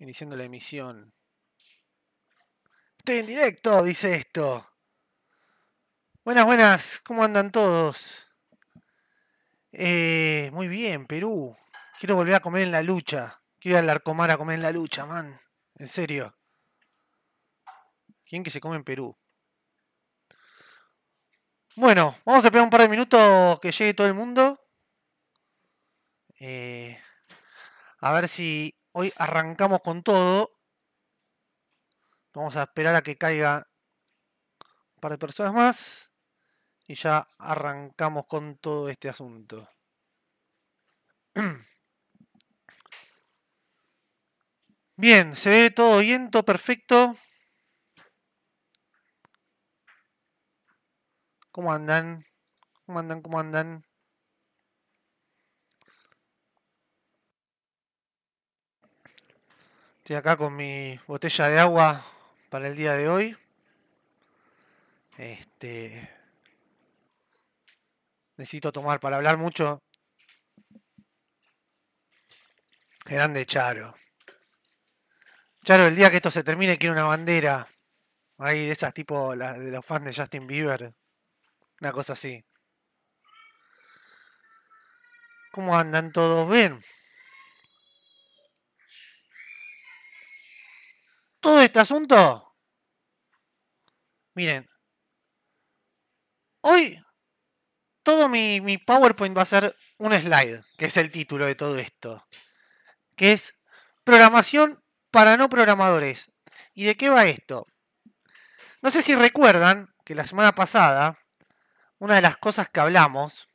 Iniciando la emisión. Estoy en directo, dice esto. Buenas, buenas, ¿cómo andan todos? Eh, muy bien, Perú. Quiero volver a comer en la lucha. Quiero ir al Arcomar a comer en la lucha, man. En serio. ¿Quién que se come en Perú? Bueno, vamos a esperar un par de minutos que llegue todo el mundo. Eh, a ver si Hoy arrancamos con todo. Vamos a esperar a que caiga un par de personas más. Y ya arrancamos con todo este asunto. Bien, se ve todo viento, perfecto. ¿Cómo andan? ¿Cómo andan? ¿Cómo andan? Estoy acá con mi botella de agua para el día de hoy. Este. Necesito tomar para hablar mucho. Grande Charo. Charo, el día que esto se termine, quiero una bandera. Ahí de esas tipo de los fans de Justin Bieber. Una cosa así. ¿Cómo andan todos? Bien. todo este asunto, miren, hoy todo mi, PowerPoint va a ser un slide, que es el título de todo esto, que es programación para no programadores. ¿Y de qué va esto? No sé si recuerdan que la semana pasada, una de las cosas que hablamos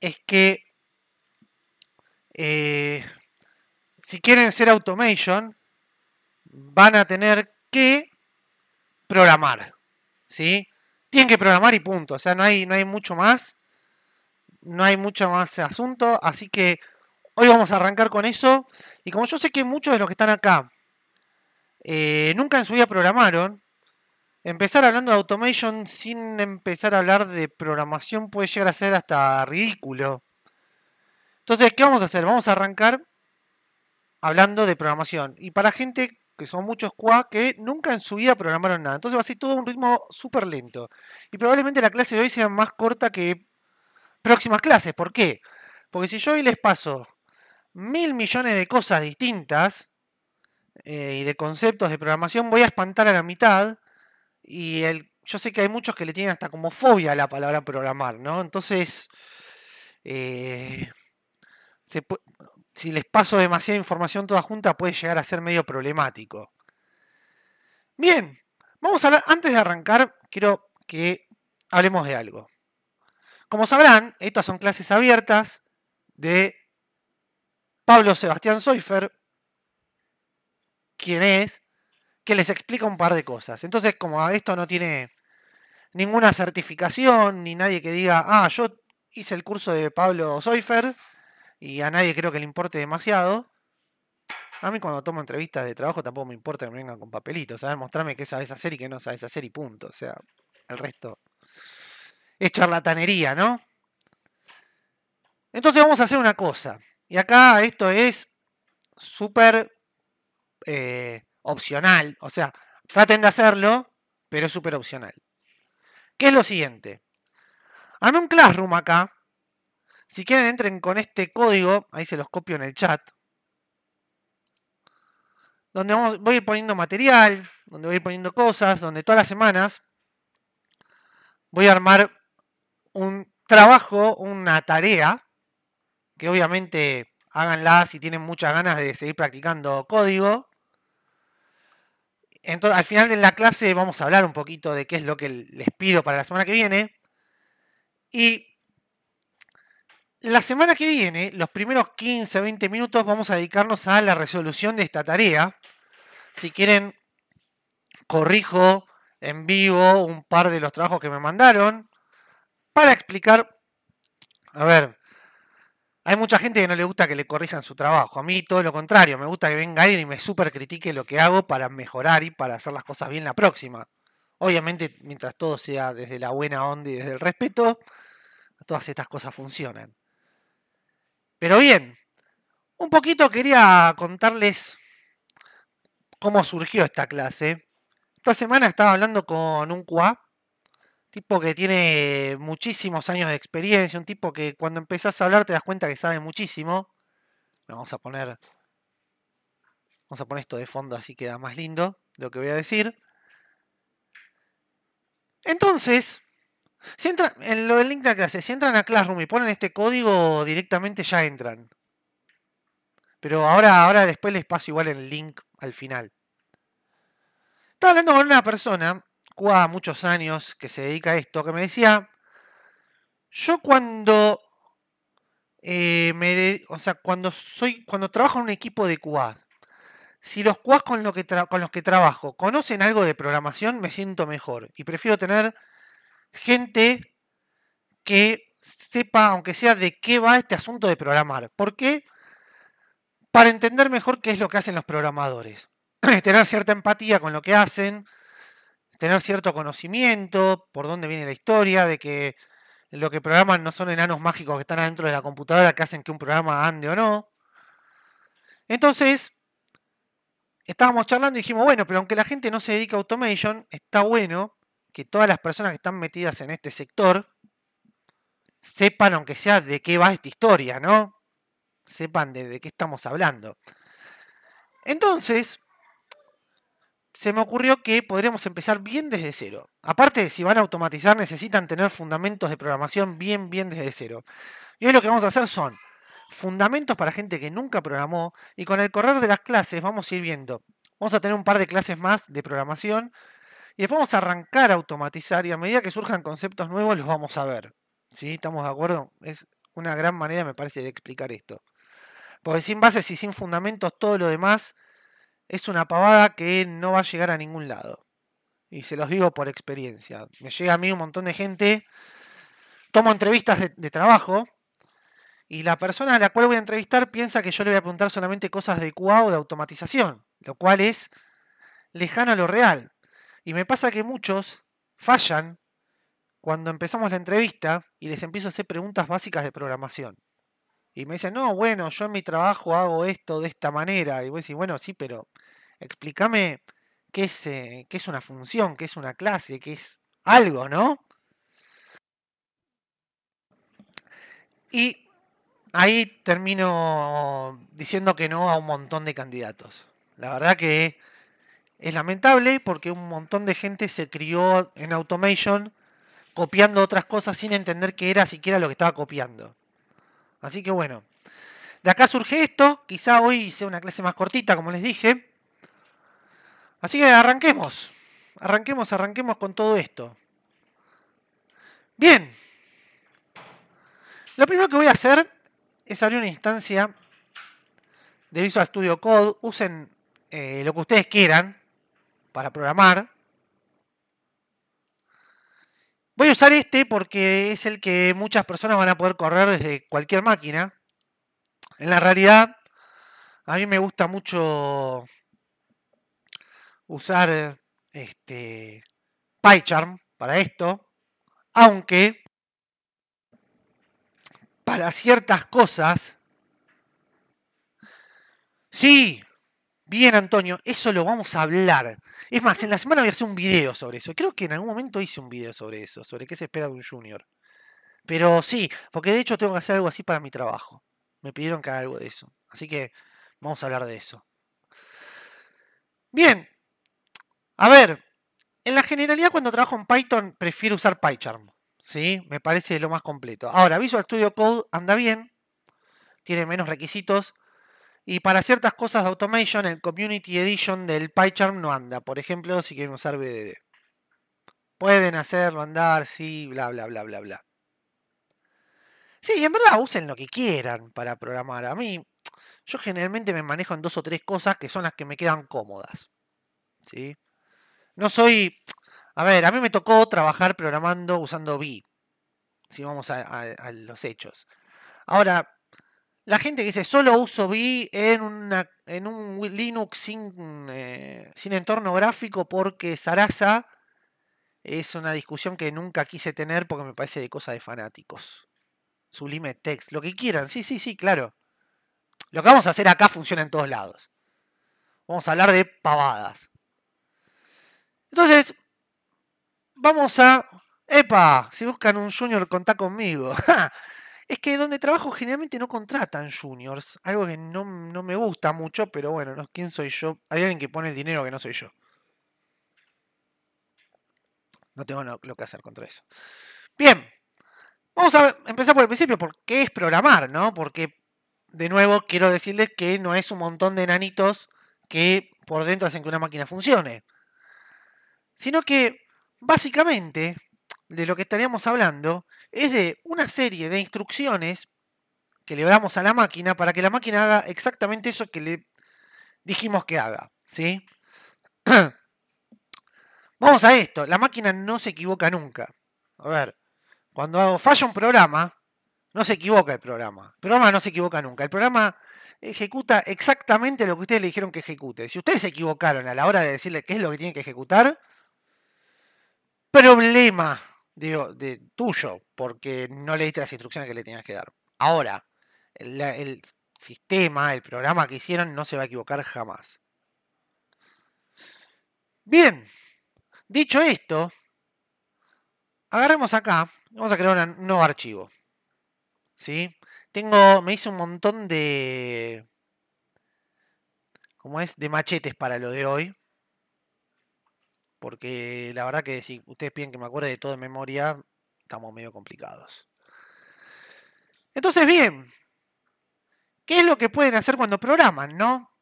es que eh, si quieren ser automation, van a tener que programar. ¿Sí? Tienen que programar y punto. O sea, no hay, mucho más. No hay mucho más asunto. Así que hoy vamos a arrancar con eso. Y como yo sé que muchos de los que están acá eh, nunca en su vida programaron, empezar hablando de automation sin empezar a hablar de programación puede llegar a ser hasta ridículo. Entonces, ¿qué vamos a hacer? Vamos a arrancar hablando de programación. Y para gente que son muchos qua que nunca en su vida programaron nada. Entonces va a ser todo un ritmo súper lento. Y probablemente la clase de hoy sea más corta que próximas clases. ¿Por qué? Porque si yo hoy les paso mil millones de cosas distintas eh, y de conceptos de programación, voy a espantar a la mitad. Y el, yo sé que hay muchos que le tienen hasta como fobia a la palabra programar, ¿no? Entonces, eh, si les paso demasiada información toda junta puede llegar a ser medio problemático. Bien, vamos a hablar, antes de arrancar, quiero que hablemos de algo. Como sabrán, estas son clases abiertas de Pablo Sebastián Soifer, quien es, que les explica un par de cosas. Entonces, como esto no tiene ninguna certificación, ni nadie que diga, ah, yo hice el curso de Pablo Soifer, y a nadie creo que le importe demasiado. A mí cuando tomo entrevistas de trabajo tampoco me importa que me vengan con papelitos, ¿sabes? Mostrarme qué sabes hacer y qué no sabes hacer y punto. O sea, el resto es charlatanería, ¿no? Entonces vamos a hacer una cosa. Y acá esto es súper eh, opcional. O sea, traten de hacerlo, pero es súper opcional. ¿Qué es lo siguiente? Armé un classroom acá si quieren, entren con este código. Ahí se los copio en el chat. Donde voy a ir poniendo material, donde voy a ir poniendo cosas, donde todas las semanas voy a armar un trabajo, una tarea, que obviamente háganla si tienen muchas ganas de seguir practicando código. Entonces, al final de la clase vamos a hablar un poquito de qué es lo que les pido para la semana que viene. Y la semana que viene, los primeros 15, 20 minutos, vamos a dedicarnos a la resolución de esta tarea. Si quieren, corrijo en vivo un par de los trabajos que me mandaron para explicar. A ver, hay mucha gente que no le gusta que le corrijan su trabajo. A mí todo lo contrario, me gusta que venga alguien y me super critique lo que hago para mejorar y para hacer las cosas bien la próxima. Obviamente, mientras todo sea desde la buena onda y desde el respeto, todas estas cosas funcionan. Pero bien, un poquito quería contarles cómo surgió esta clase. Esta semana estaba hablando con un cuá, tipo que tiene muchísimos años de experiencia, un tipo que cuando empezás a hablar te das cuenta que sabe muchísimo. Vamos a poner Vamos a poner esto de fondo, así queda más lindo lo que voy a decir. Entonces, si entran, en lo del link de clase, si entran a Classroom y ponen este código, directamente ya entran. Pero ahora, ahora después les paso igual el link al final. Estaba hablando con una persona, cuá, muchos años, que se dedica a esto, que me decía, yo cuando eh, me o sea, cuando soy, cuando trabajo en un equipo de QA, si los QA con, con los que trabajo conocen algo de programación, me siento mejor y prefiero tener gente que sepa, aunque sea, de qué va este asunto de programar. ¿Por qué? Para entender mejor qué es lo que hacen los programadores. tener cierta empatía con lo que hacen, tener cierto conocimiento, por dónde viene la historia, de que lo que programan no son enanos mágicos que están adentro de la computadora que hacen que un programa ande o no. Entonces, estábamos charlando y dijimos, bueno, pero aunque la gente no se dedica a automation, está bueno que todas las personas que están metidas en este sector sepan, aunque sea, de qué va esta historia, ¿no? Sepan de, qué estamos hablando. Entonces, se me ocurrió que podríamos empezar bien desde cero. Aparte, si van a automatizar, necesitan tener fundamentos de programación bien, bien desde cero. Y hoy lo que vamos a hacer son fundamentos para gente que nunca programó y con el correr de las clases vamos a ir viendo. Vamos a tener un par de clases más de programación y después vamos a arrancar a automatizar y a medida que surjan conceptos nuevos los vamos a ver. ¿Sí? ¿Estamos de acuerdo? Es una gran manera, me parece, de explicar esto. Porque sin bases y sin fundamentos todo lo demás es una pavada que no va a llegar a ningún lado. Y se los digo por experiencia. Me llega a mí un montón de gente, tomo entrevistas de, de trabajo y la persona a la cual voy a entrevistar piensa que yo le voy a preguntar solamente cosas de QA de automatización, lo cual es lejano a lo real. Y me pasa que muchos fallan cuando empezamos la entrevista y les empiezo a hacer preguntas básicas de programación. Y me dicen, no, bueno, yo en mi trabajo hago esto de esta manera. Y voy a decir, bueno, sí, pero explícame qué es, eh, qué es una función, qué es una clase, qué es algo, ¿no? Y ahí termino diciendo que no a un montón de candidatos. La verdad que es lamentable porque un montón de gente se crió en automation copiando otras cosas sin entender qué era siquiera lo que estaba copiando. Así que bueno, de acá surge esto. Quizá hoy sea una clase más cortita, como les dije. Así que arranquemos. Arranquemos, arranquemos con todo esto. Bien. Lo primero que voy a hacer es abrir una instancia de Visual Studio Code. Usen eh, lo que ustedes quieran para programar. Voy a usar este porque es el que muchas personas van a poder correr desde cualquier máquina. En la realidad, a mí me gusta mucho usar este PyCharm para esto, aunque para ciertas cosas sí Bien, Antonio, eso lo vamos a hablar. Es más, en la semana voy a hacer un video sobre eso. Creo que en algún momento hice un video sobre eso, sobre qué se espera de un junior. Pero sí, porque de hecho tengo que hacer algo así para mi trabajo. Me pidieron que haga algo de eso. Así que vamos a hablar de eso. Bien. A ver, en la generalidad cuando trabajo en Python prefiero usar PyCharm. ¿Sí? Me parece lo más completo. Ahora, Visual Studio Code anda bien. Tiene menos requisitos. Y para ciertas cosas de automation, el Community Edition del PyCharm no anda. Por ejemplo, si quieren usar BDD. Pueden hacerlo andar, sí, bla, bla, bla, bla, bla. Sí, en verdad usen lo que quieran para programar. A mí, yo generalmente me manejo en dos o tres cosas que son las que me quedan cómodas. ¿Sí? No soy... A ver, a mí me tocó trabajar programando usando B. Si vamos a los hechos. Ahora, la gente que dice solo uso Vi en, una, en un Linux sin, eh, sin entorno gráfico porque Sarasa es una discusión que nunca quise tener porque me parece de cosa de fanáticos. Sublime text, lo que quieran, sí, sí, sí, claro. Lo que vamos a hacer acá funciona en todos lados. Vamos a hablar de pavadas. Entonces, vamos a. ¡Epa! Si buscan un junior, contá conmigo. es que donde trabajo generalmente no contratan juniors. Algo que no, me gusta mucho, pero bueno, ¿no? ¿quién soy yo? Hay alguien que pone el dinero que no soy yo. No tengo lo, que hacer contra eso. Bien, vamos a empezar por el principio. ¿Por qué es programar? ¿no? Porque, de nuevo, quiero decirles que no es un montón de nanitos que por dentro hacen que una máquina funcione. Sino que, básicamente, de lo que estaríamos hablando es de una serie de instrucciones que le damos a la máquina para que la máquina haga exactamente eso que le dijimos que haga. ¿sí? Vamos a esto, la máquina no se equivoca nunca. A ver, cuando hago, falla un programa, no se equivoca el programa. El programa no se equivoca nunca. El programa ejecuta exactamente lo que ustedes le dijeron que ejecute. Si ustedes se equivocaron a la hora de decirle qué es lo que tienen que ejecutar, problema digo, de tuyo, porque no le diste las instrucciones que le tenías que dar. Ahora, el, sistema, el programa que hicieron no se va a equivocar jamás. Bien, dicho esto, agarremos acá, vamos a crear un nuevo archivo. ¿Sí? Tengo, me hice un montón de, cómo es, de machetes para lo de hoy. Porque la verdad que si ustedes piden que me acuerde de todo en memoria, estamos medio complicados. Entonces, bien, ¿qué es lo que pueden hacer cuando programan, no?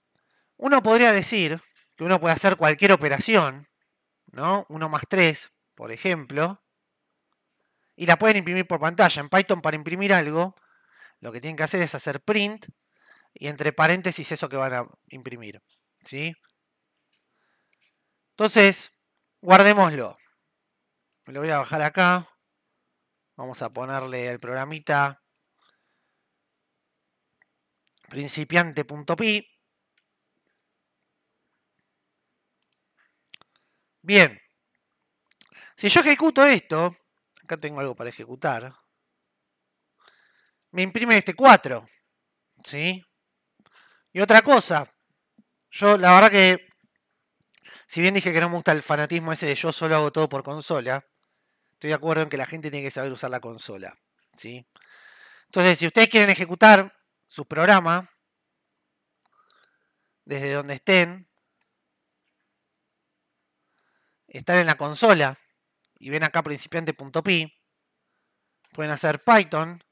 Uno podría decir que uno puede hacer cualquier operación, ¿no? 1 más tres, por ejemplo, y la pueden imprimir por pantalla. En Python, para imprimir algo, lo que tienen que hacer es hacer print y entre paréntesis eso que van a imprimir, ¿sí? Entonces, Guardémoslo. Lo voy a bajar acá. Vamos a ponerle el programita principiante.pi. Bien. Si yo ejecuto esto, acá tengo algo para ejecutar, me imprime este 4. ¿Sí? Y otra cosa, yo la verdad que si bien dije que no me gusta el fanatismo ese de yo solo hago todo por consola, estoy de acuerdo en que la gente tiene que saber usar la consola. Entonces, si ustedes quieren ejecutar su programa desde donde estén, estar en la consola y ven acá principiante.py, pueden hacer Python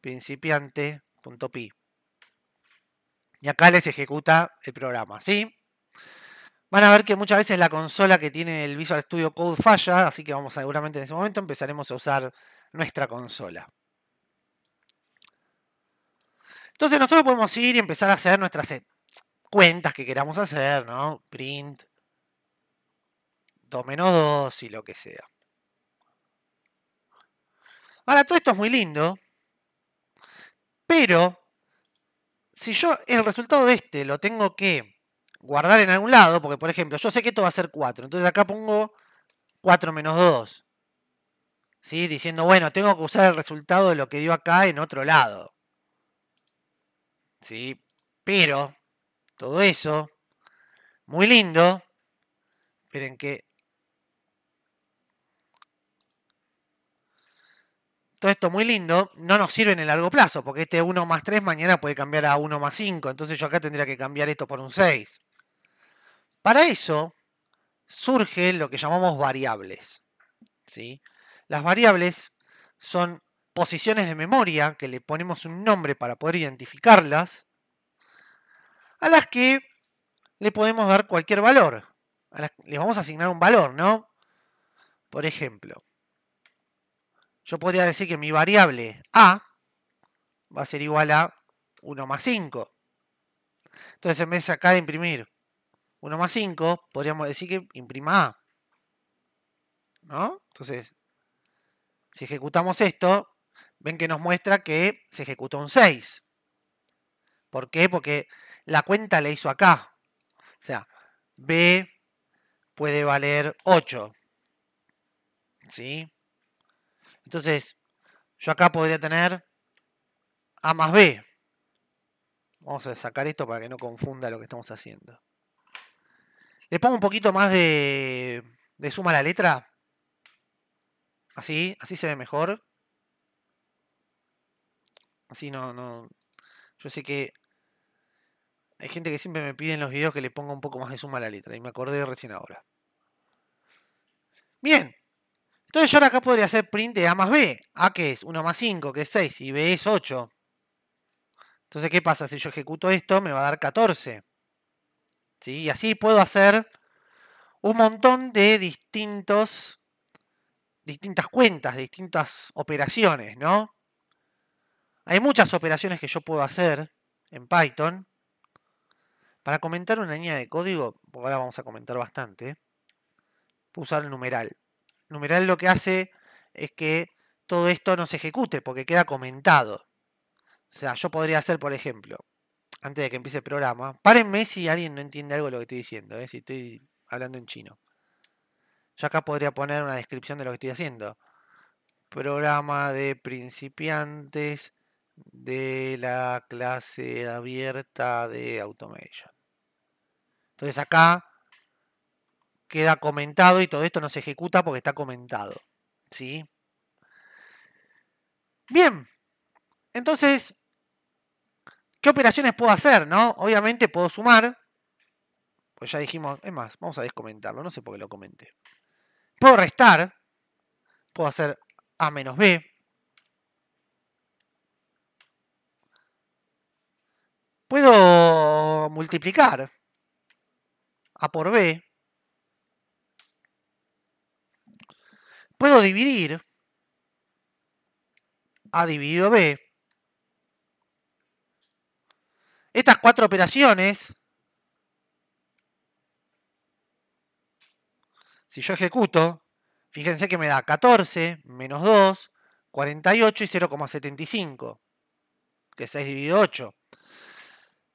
principiante.py. Y acá les ejecuta el programa, ¿sí? Van a ver que muchas veces la consola que tiene el Visual Studio Code falla, así que vamos seguramente en ese momento empezaremos a usar nuestra consola. Entonces nosotros podemos ir y empezar a hacer nuestras eh, cuentas que queramos hacer, ¿no? Print, 2 2 y lo que sea. Ahora, todo esto es muy lindo, pero si yo el resultado de este lo tengo que guardar en algún lado, porque por ejemplo, yo sé que esto va a ser 4, entonces acá pongo 4 menos 2. ¿Sí? Diciendo, bueno, tengo que usar el resultado de lo que dio acá en otro lado. ¿Sí? Pero, todo eso, muy lindo. pero en que... Todo esto muy lindo, no nos sirve en el largo plazo, porque este 1 más 3 mañana puede cambiar a 1 más 5, entonces yo acá tendría que cambiar esto por un 6. Para eso surge lo que llamamos variables. Las variables son posiciones de memoria que le ponemos un nombre para poder identificarlas, a las que le podemos dar cualquier valor. Le vamos a asignar un valor, ¿no? Por ejemplo, yo podría decir que mi variable A va a ser igual a 1 más 5. Entonces en vez acá de imprimir 1 más 5, podríamos decir que imprima A. ¿No? Entonces, si ejecutamos esto, ven que nos muestra que se ejecutó un 6. ¿Por qué? Porque la cuenta la hizo acá. O sea, B puede valer 8. ¿Sí? Entonces, yo acá podría tener A más B. Vamos a sacar esto para que no confunda lo que estamos haciendo. Le pongo un poquito más de, de suma a la letra. Así, así se ve mejor. Así no, no. Yo sé que hay gente que siempre me pide en los videos que le ponga un poco más de suma a la letra. Y me acordé recién ahora. Bien. Entonces yo ahora acá podría hacer print de A más B. A que es 1 más 5, que es 6. Y B es 8. Entonces, ¿qué pasa? Si yo ejecuto esto, me va a dar 14. Y así puedo hacer un montón de distintos, distintas cuentas, distintas operaciones, ¿no? Hay muchas operaciones que yo puedo hacer en Python. Para comentar una línea de código, ahora vamos a comentar bastante, puedo usar el numeral. El numeral lo que hace es que todo esto no se ejecute porque queda comentado. O sea, yo podría hacer, por ejemplo, antes de que empiece el programa, párenme si alguien no entiende algo de lo que estoy diciendo, eh, si estoy hablando en chino. Yo acá podría poner una descripción de lo que estoy haciendo. Programa de principiantes de la clase abierta de automation. Entonces acá queda comentado y todo esto no se ejecuta porque está comentado. ¿Sí? Bien. Entonces, ¿Qué operaciones puedo hacer? ¿no? Obviamente puedo sumar. Pues ya dijimos, es más, vamos a descomentarlo, no sé por qué lo comenté. Puedo restar. Puedo hacer A menos B. Puedo multiplicar A por B. Puedo dividir A dividido B. Estas cuatro operaciones, si yo ejecuto, fíjense que me da 14 menos 2, 48 y 0,75, que es 6 dividido 8.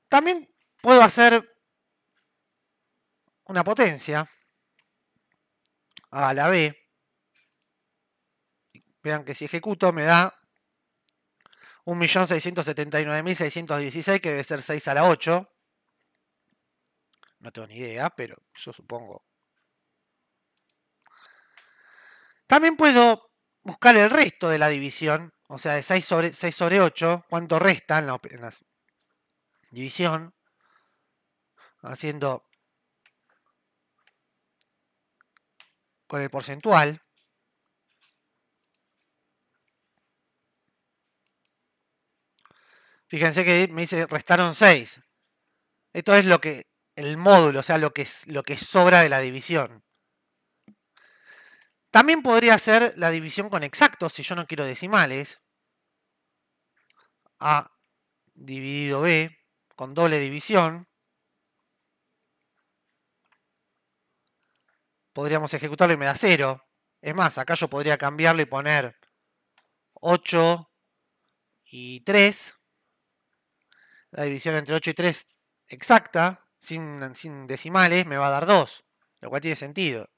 También puedo hacer una potencia a la B. Vean que si ejecuto me da 1.679.616, que debe ser 6 a la 8. No tengo ni idea, pero yo supongo. También puedo buscar el resto de la división, o sea, de 6 sobre, 6 sobre 8, cuánto resta en la división, haciendo con el porcentual. Fíjense que me dice, restaron 6. Esto es lo que, el módulo, o sea, lo que, lo que sobra de la división. También podría ser la división con exactos, si yo no quiero decimales. A dividido B, con doble división. Podríamos ejecutarlo y me da 0. Es más, acá yo podría cambiarlo y poner 8 y 3 la división entre 8 y 3 exacta, sin, decimales, me va a dar 2, lo cual tiene sentido.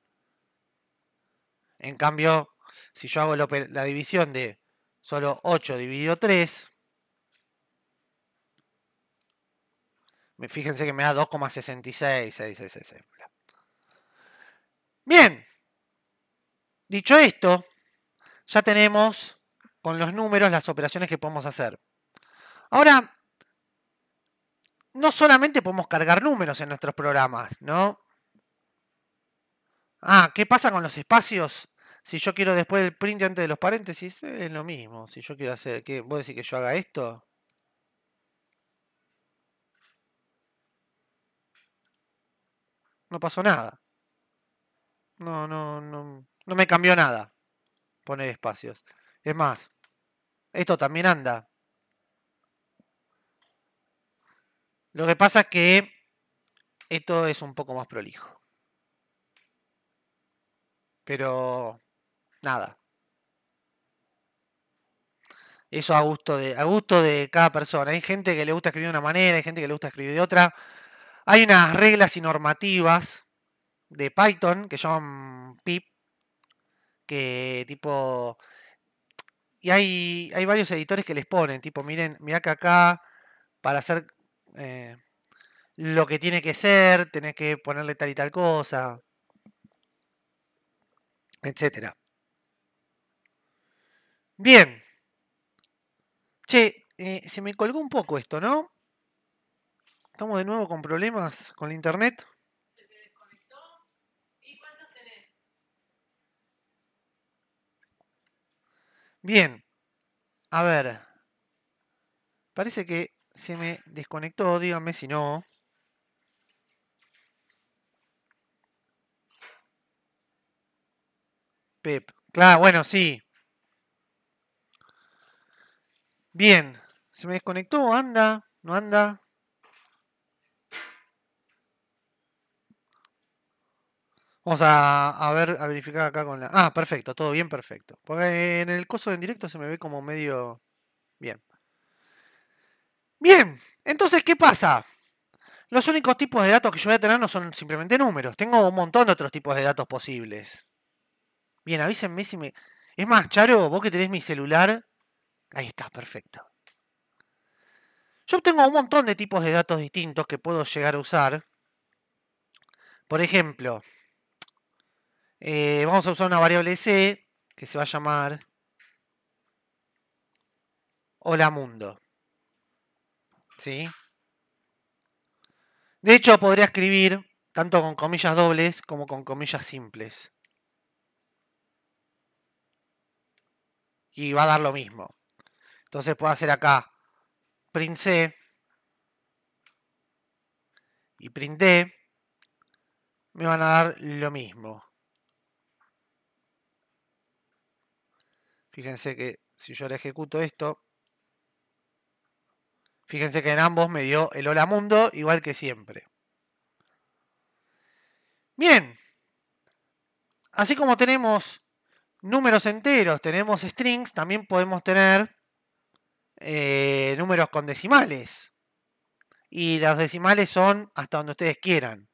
En cambio, si yo hago la división de solo 8 dividido 3, fíjense que me da 2,66. Bien, dicho esto, ya tenemos con los números las operaciones que podemos hacer. Ahora, no solamente podemos cargar números en nuestros programas, ¿no? Ah, ¿qué pasa con los espacios? Si yo quiero después el print antes de los paréntesis, eh, es lo mismo. Si yo quiero hacer, ¿qué? a decir que yo haga esto? No pasó nada. No, no, no. No me cambió nada poner espacios. Es más, esto también anda. Lo que pasa es que esto es un poco más prolijo. Pero nada. Eso a gusto de, a gusto de cada persona. Hay gente que le gusta escribir de una manera, hay gente que le gusta escribir de otra. Hay unas reglas y normativas de Python que llaman pip, que tipo... Y hay, hay varios editores que les ponen, tipo, miren, mira que acá para hacer eh, lo que tiene que ser, tenés que ponerle tal y tal cosa, etcétera. Bien. Che, eh, se me colgó un poco esto, ¿no? Estamos de nuevo con problemas con la internet. Bien. A ver. Parece que se me desconectó, díganme si no. Pep. Claro, bueno, sí. Bien. Se me desconectó, anda, no anda. Vamos a, ver, a verificar acá con la... Ah, perfecto, todo bien, perfecto. Porque en el coso de en directo se me ve como medio... Bien. Bien, entonces, ¿qué pasa? Los únicos tipos de datos que yo voy a tener no son simplemente números. Tengo un montón de otros tipos de datos posibles. Bien, avísenme si me... Es más, Charo, vos que tenés mi celular... Ahí está, perfecto. Yo tengo un montón de tipos de datos distintos que puedo llegar a usar. Por ejemplo, eh, vamos a usar una variable C que se va a llamar hola mundo. ¿sí? De hecho, podría escribir tanto con comillas dobles como con comillas simples. Y va a dar lo mismo. Entonces puedo hacer acá print y print Me van a dar lo mismo. Fíjense que si yo le ejecuto esto, Fíjense que en ambos me dio el hola mundo, igual que siempre. Bien. Así como tenemos números enteros, tenemos strings, también podemos tener eh, números con decimales. Y los decimales son hasta donde ustedes quieran.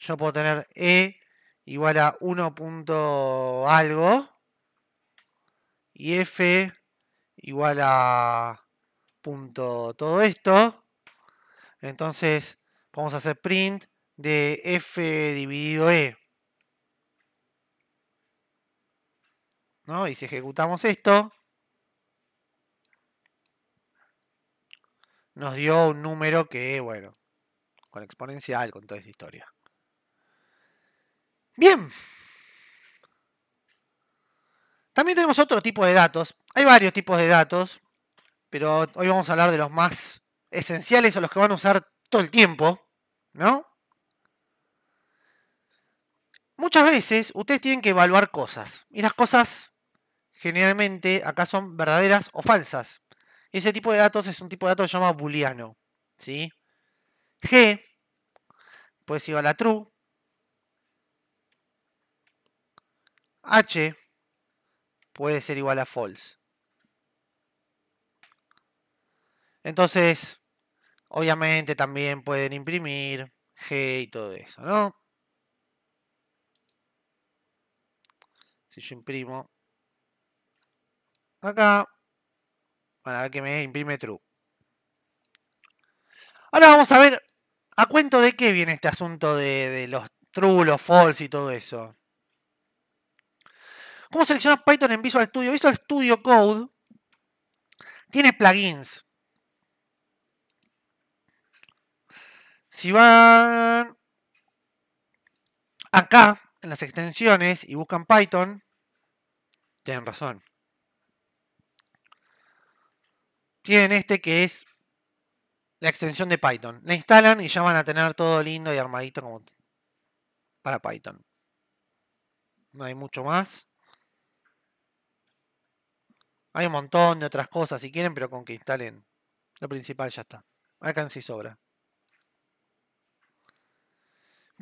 Yo puedo tener E igual a 1. algo. Y F igual a punto todo esto. Entonces vamos a hacer print de f dividido e. ¿No? Y si ejecutamos esto, nos dio un número que, bueno, con exponencial, con toda esa historia. Bien. También tenemos otro tipo de datos. Hay varios tipos de datos pero hoy vamos a hablar de los más esenciales o los que van a usar todo el tiempo, ¿no? Muchas veces ustedes tienen que evaluar cosas y las cosas generalmente acá son verdaderas o falsas. Y ese tipo de datos es un tipo de datos llamado se booleano, ¿sí? G, ser igual a true. H puede ser igual a false. Entonces, obviamente también pueden imprimir G y todo eso, ¿no? Si yo imprimo acá, van a ver que me imprime true. Ahora vamos a ver a cuento de qué viene este asunto de, los true, los false y todo eso. ¿Cómo seleccionas Python en Visual Studio? Visual Studio Code tiene plugins. Si van acá, en las extensiones, y buscan Python, tienen razón. Tienen este que es la extensión de Python. La instalan y ya van a tener todo lindo y armadito como para Python. No hay mucho más. Hay un montón de otras cosas si quieren, pero con que instalen lo principal ya está. Alcance y sobra.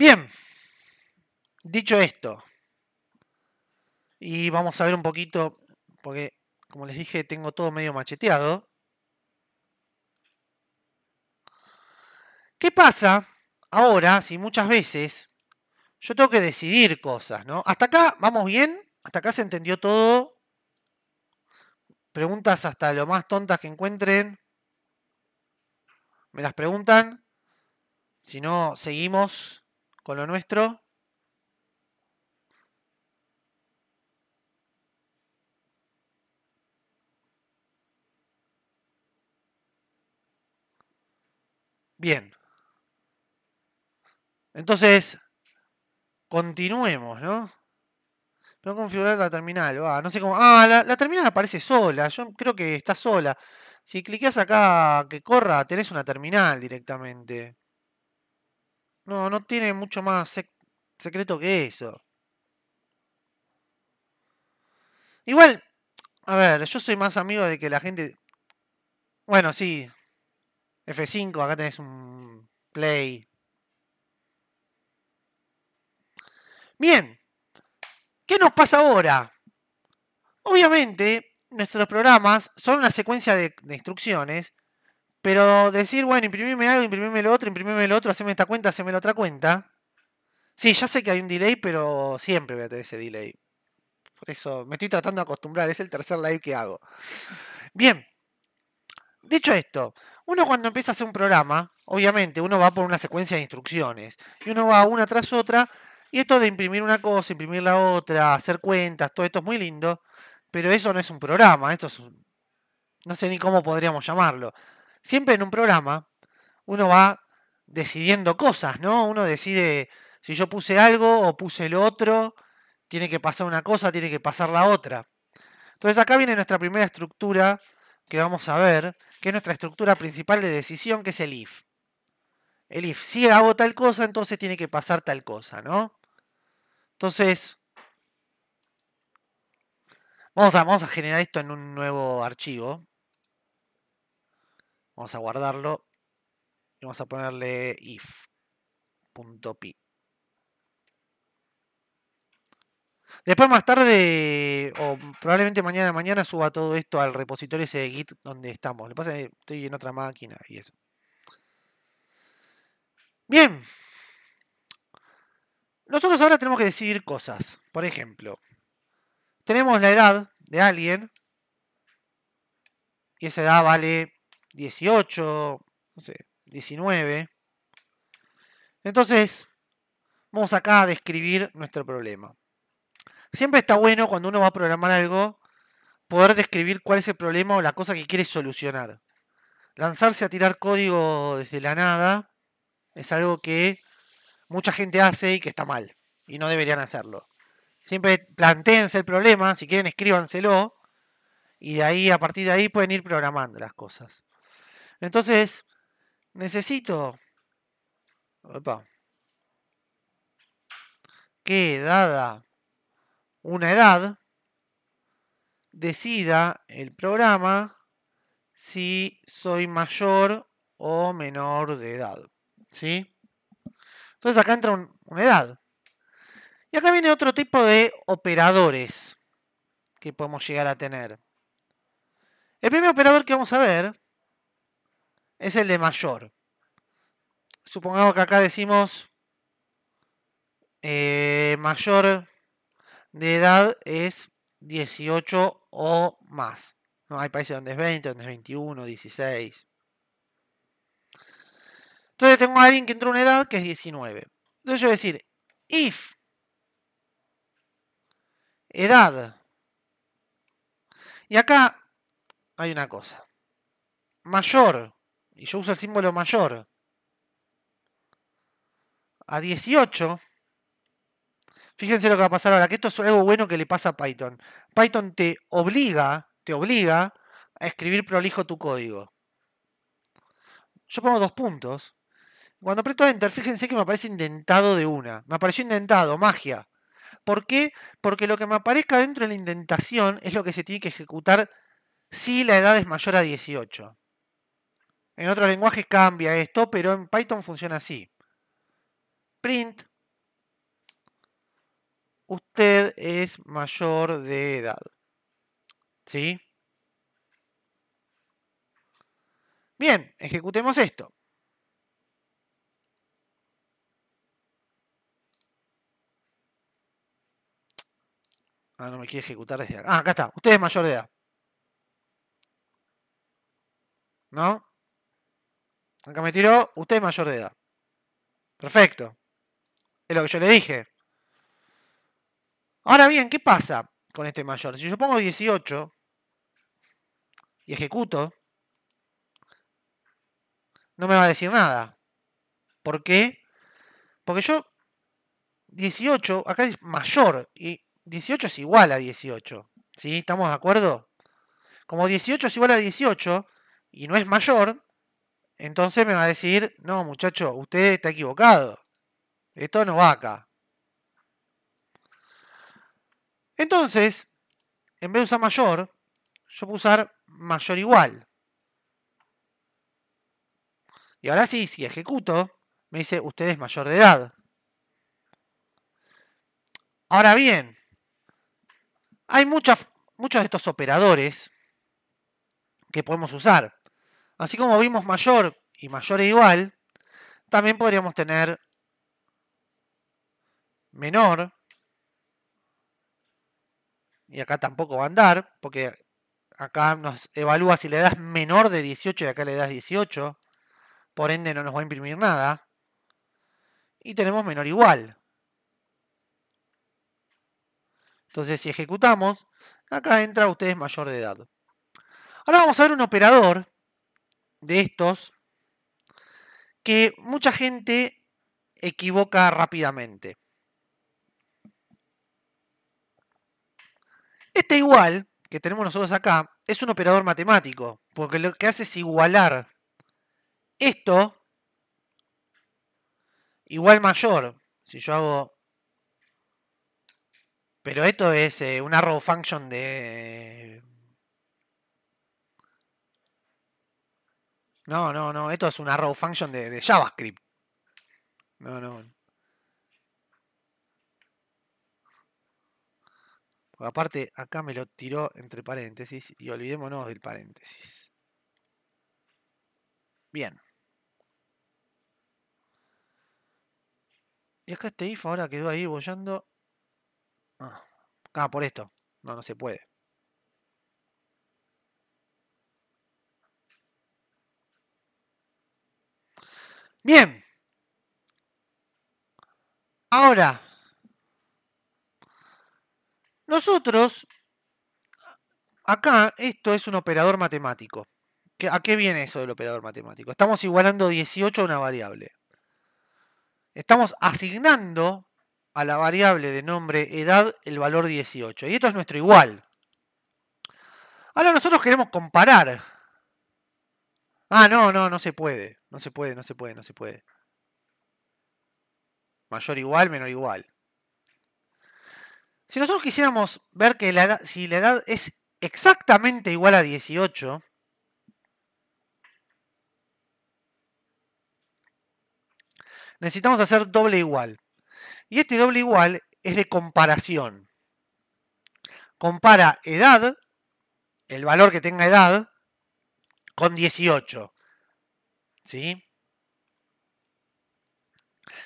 Bien, dicho esto, y vamos a ver un poquito, porque como les dije, tengo todo medio macheteado. ¿Qué pasa ahora si muchas veces yo tengo que decidir cosas, ¿no? Hasta acá vamos bien, hasta acá se entendió todo. Preguntas hasta lo más tontas que encuentren. Me las preguntan. Si no, seguimos con lo nuestro. Bien. Entonces, continuemos, ¿no? Pero configurar la terminal, no sé cómo. Ah, la, la, terminal aparece sola, yo creo que está sola. Si cliqueas acá que corra, tenés una terminal directamente. No, no tiene mucho más secreto que eso. Igual, a ver, yo soy más amigo de que la gente... Bueno, sí. F5, acá tenés un play. Bien. ¿Qué nos pasa ahora? Obviamente, nuestros programas son una secuencia de instrucciones pero decir, bueno, imprimirme algo, imprimirme lo otro, imprimirme lo otro, haceme esta cuenta, haceme la otra cuenta. Sí, ya sé que hay un delay, pero siempre voy a tener ese delay. Por eso me estoy tratando de acostumbrar, es el tercer live que hago. Bien, dicho esto, uno cuando empieza a hacer un programa, obviamente uno va por una secuencia de instrucciones y uno va una tras otra. Y esto de imprimir una cosa, imprimir la otra, hacer cuentas, todo esto es muy lindo, pero eso no es un programa, esto es no sé ni cómo podríamos llamarlo siempre en un programa uno va decidiendo cosas, ¿no? Uno decide si yo puse algo o puse lo otro, tiene que pasar una cosa, tiene que pasar la otra. Entonces acá viene nuestra primera estructura que vamos a ver, que es nuestra estructura principal de decisión, que es el if. El if, si hago tal cosa, entonces tiene que pasar tal cosa, ¿no? Entonces, vamos a, vamos a generar esto en un nuevo archivo. Vamos a guardarlo y vamos a ponerle if.pi. Después más tarde, o probablemente mañana mañana, suba todo esto al repositorio ese de Git donde estamos. Le pasa que estoy en otra máquina y eso. Bien. Nosotros ahora tenemos que decidir cosas. Por ejemplo, tenemos la edad de alguien. Y esa edad vale 18, no sé, 19. Entonces, vamos acá a describir nuestro problema. Siempre está bueno cuando uno va a programar algo, poder describir cuál es el problema o la cosa que quiere solucionar. Lanzarse a tirar código desde la nada es algo que mucha gente hace y que está mal. Y no deberían hacerlo. Siempre planteense el problema, si quieren escríbanselo. Y de ahí, a partir de ahí, pueden ir programando las cosas. Entonces, necesito... Que dada una edad, decida el programa si soy mayor o menor de edad. ¿Sí? Entonces acá entra una edad. Y acá viene otro tipo de operadores que podemos llegar a tener. El primer operador que vamos a ver es el de mayor. Supongamos que acá decimos eh, mayor de edad es 18 o más. No, hay países donde es 20, donde es 21, 16. Entonces tengo a alguien que entró una edad que es 19. Entonces yo voy a decir, if edad. Y acá hay una cosa. Mayor y yo uso el símbolo mayor. A 18. Fíjense lo que va a pasar ahora, que esto es algo bueno que le pasa a Python. Python te obliga, te obliga a escribir prolijo tu código. Yo pongo dos puntos. Cuando aprieto Enter, fíjense que me aparece indentado de una. Me apareció indentado, magia. ¿Por qué? Porque lo que me aparezca dentro de la indentación es lo que se tiene que ejecutar si la edad es mayor a 18. En otros lenguajes cambia esto, pero en Python funciona así. Print. Usted es mayor de edad. ¿Sí? Bien, ejecutemos esto. Ah, no me quiere ejecutar desde acá. Ah, acá está. Usted es mayor de edad. ¿No? Acá me tiró, usted mayor de edad. Perfecto. Es lo que yo le dije. Ahora bien, ¿qué pasa con este mayor? Si yo pongo 18 y ejecuto, no me va a decir nada. ¿Por qué? Porque yo, 18, acá es mayor, y 18 es igual a 18. ¿Sí? ¿Estamos de acuerdo? Como 18 es igual a 18 y no es mayor, entonces me va a decir, no muchacho, usted está equivocado. Esto no va acá. Entonces, en vez de usar mayor, yo puedo usar mayor igual. Y ahora sí, si ejecuto, me dice, usted es mayor de edad. Ahora bien, hay muchos de estos operadores que podemos usar. Así como vimos mayor y mayor e igual, también podríamos tener menor. Y acá tampoco va a andar, porque acá nos evalúa si le das menor de 18 y acá le das 18. Por ende no nos va a imprimir nada. Y tenemos menor igual. Entonces si ejecutamos, acá entra ustedes mayor de edad. Ahora vamos a ver un operador de estos que mucha gente equivoca rápidamente. Este igual que tenemos nosotros acá es un operador matemático, porque lo que hace es igualar esto igual mayor. Si yo hago... Pero esto es eh, un una function de No, no, no. Esto es una row function de, JavaScript. No, no. aparte, acá me lo tiró entre paréntesis y olvidémonos del paréntesis. Bien. Y acá este if ahora quedó ahí bollando. ah por esto. No, no se puede. Bien. Ahora, nosotros, acá esto es un operador matemático. ¿A qué viene eso del operador matemático? Estamos igualando 18 a una variable. Estamos asignando a la variable de nombre edad el valor 18. Y esto es nuestro igual. Ahora nosotros queremos comparar. Ah, no, no, no se puede. No se puede, no se puede, no se puede. Mayor igual, menor igual. Si nosotros quisiéramos ver que la edad, si la edad es exactamente igual a 18, necesitamos hacer doble igual. Y este doble igual es de comparación. Compara edad, el valor que tenga edad, con 18. ¿Sí?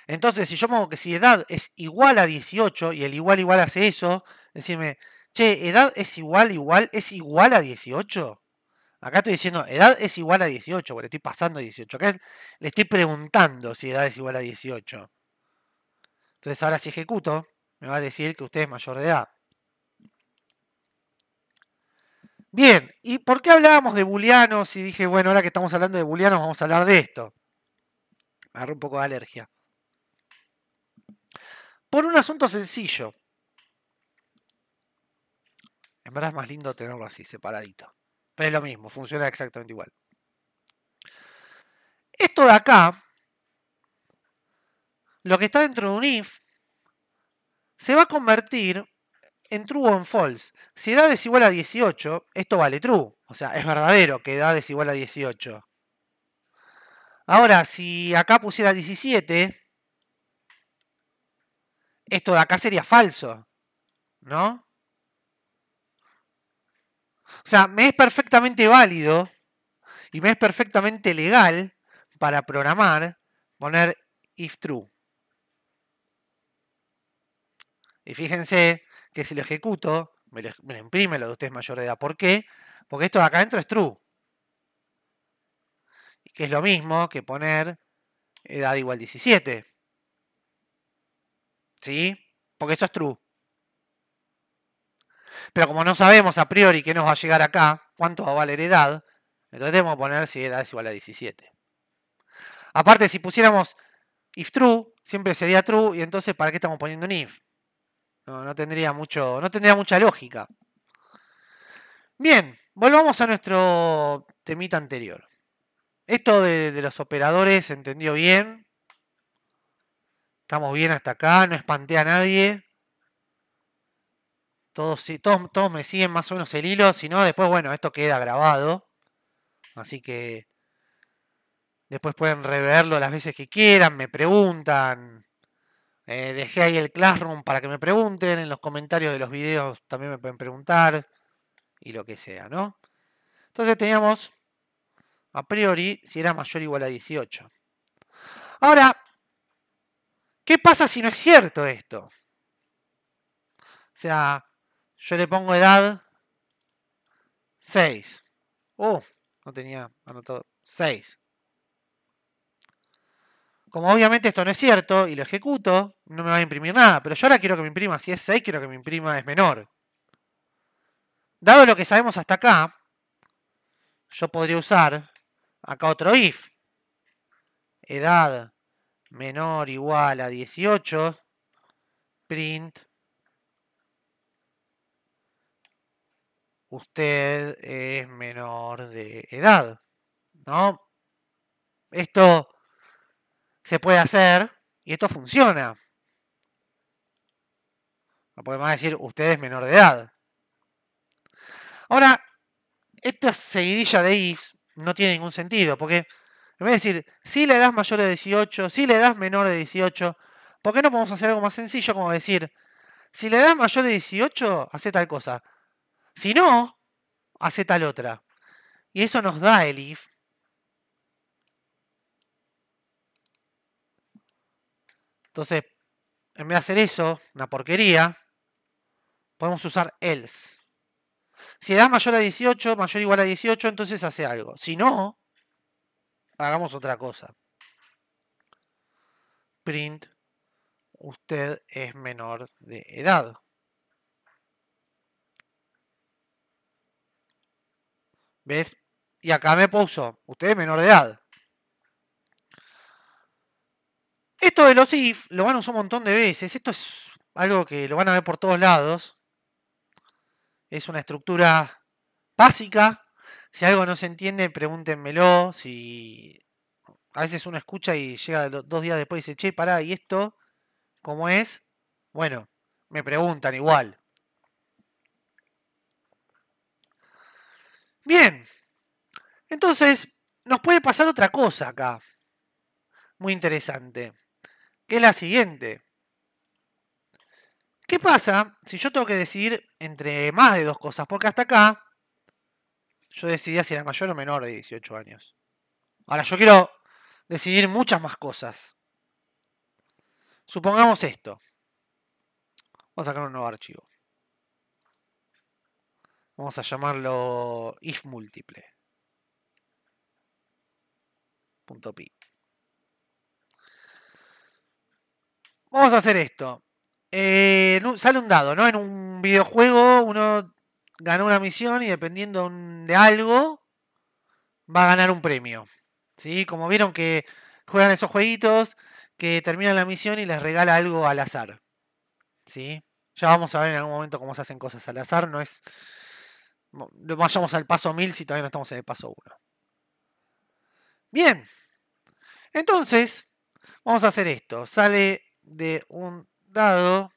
Entonces, si yo pongo que si edad es igual a 18 y el igual igual hace eso, decime, che, edad es igual igual, es igual a 18. Acá estoy diciendo, edad es igual a 18, porque estoy pasando 18. Acá le estoy preguntando si edad es igual a 18. Entonces ahora si ejecuto, me va a decir que usted es mayor de edad. Bien, ¿y por qué hablábamos de booleanos? Y dije, bueno, ahora que estamos hablando de booleanos, vamos a hablar de esto. Me agarré un poco de alergia. Por un asunto sencillo. En verdad es más lindo tenerlo así, separadito. Pero es lo mismo, funciona exactamente igual. Esto de acá, lo que está dentro de un if, se va a convertir en true o en false. Si edad es igual a 18, esto vale true. O sea, es verdadero que edad es igual a 18. Ahora, si acá pusiera 17, esto de acá sería falso. ¿No? O sea, me es perfectamente válido y me es perfectamente legal para programar poner if true. Y fíjense que si lo ejecuto, me lo, imprime lo de usted es mayor de edad. ¿Por qué? Porque esto de acá adentro es true. Que es lo mismo que poner edad igual 17. ¿Sí? Porque eso es true. Pero como no sabemos a priori qué nos va a llegar acá, cuánto va a valer edad, entonces que poner si edad es igual a 17. Aparte, si pusiéramos if true, siempre sería true, y entonces ¿para qué estamos poniendo un if? No, tendría mucho. No tendría mucha lógica. Bien, volvamos a nuestro temita anterior. Esto de, los operadores, ¿entendió bien? Estamos bien hasta acá, no espantea a nadie. Todos, todos, me siguen más o menos el hilo, si no, después, bueno, esto queda grabado. Así que después pueden reverlo las veces que quieran, me preguntan, eh, dejé ahí el classroom para que me pregunten. En los comentarios de los videos también me pueden preguntar. Y lo que sea, ¿no? Entonces teníamos a priori si era mayor o igual a 18. Ahora, ¿qué pasa si no es cierto esto? O sea, yo le pongo edad 6. Oh, uh, no tenía anotado. 6 como obviamente esto no es cierto y lo ejecuto, no me va a imprimir nada. Pero yo ahora quiero que me imprima, si es 6, quiero que me imprima es menor. Dado lo que sabemos hasta acá, yo podría usar acá otro if. Edad menor igual a 18, print. Usted es menor de edad. ¿No? Esto se puede hacer y esto funciona. No podemos decir usted es menor de edad. Ahora, esta seguidilla de ifs no tiene ningún sentido, porque en vez de decir si la edad mayor de 18, si le das menor de 18, ¿por qué no podemos hacer algo más sencillo como decir si le das mayor de 18, hace tal cosa? Si no, hace tal otra. Y eso nos da el if Entonces, en vez de hacer eso, una porquería, podemos usar else. Si edad mayor a 18, mayor o igual a 18, entonces hace algo. Si no, hagamos otra cosa. Print, usted es menor de edad. ¿Ves? Y acá me puso, usted es menor de edad. esto de los if lo van a usar un montón de veces. Esto es algo que lo van a ver por todos lados. Es una estructura básica. Si algo no se entiende, pregúntenmelo. Si a veces uno escucha y llega dos días después y dice, che, pará, ¿y esto cómo es? Bueno, me preguntan igual. Bien, entonces nos puede pasar otra cosa acá. Muy interesante es la siguiente. ¿Qué pasa si yo tengo que decidir entre más de dos cosas? Porque hasta acá yo decidía si era mayor o menor de 18 años. Ahora yo quiero decidir muchas más cosas. Supongamos esto. Vamos a sacar un nuevo archivo. Vamos a llamarlo if múltiple. Punto Vamos a hacer esto. Eh, sale un dado, ¿no? En un videojuego uno ganó una misión y dependiendo de algo va a ganar un premio. ¿Sí? Como vieron que juegan esos jueguitos que terminan la misión y les regala algo al azar. ¿Sí? Ya vamos a ver en algún momento cómo se hacen cosas al azar. No es. Vayamos al paso 1000 si todavía no estamos en el paso 1. Bien. Entonces, vamos a hacer esto. Sale de un dado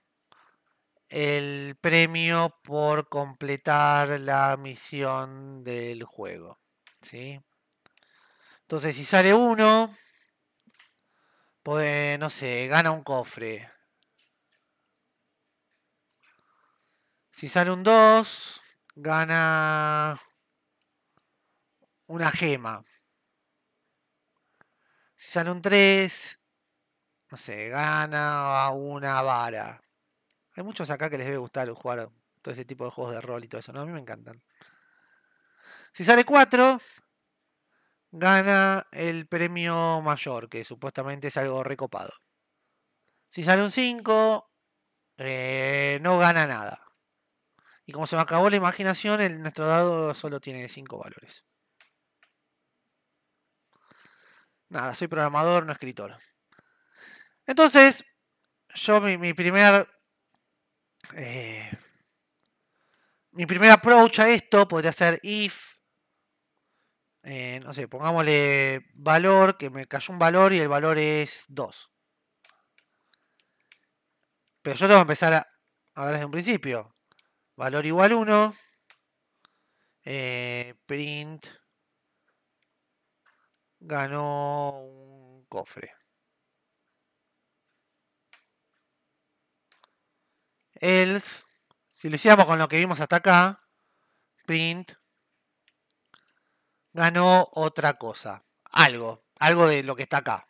el premio por completar la misión del juego. ¿sí? Entonces, si sale uno, puede, no sé, gana un cofre. Si sale un 2, gana una gema. Si sale un 3, no sé, gana una vara. Hay muchos acá que les debe gustar jugar todo ese tipo de juegos de rol y todo eso, ¿no? A mí me encantan. Si sale 4, gana el premio mayor, que supuestamente es algo recopado. Si sale un 5, eh, no gana nada. Y como se me acabó la imaginación, nuestro dado solo tiene 5 valores. Nada, soy programador, no escritor. Entonces, yo mi, primer... Eh, mi primer approach a esto podría ser if, eh, no sé, pongámosle valor, que me cayó un valor y el valor es 2. Pero yo tengo que empezar a, hablar ver desde un principio. Valor igual 1. Eh, print. Ganó un cofre. else, si lo hiciéramos con lo que vimos hasta acá, print, ganó otra cosa, algo, algo de lo que está acá.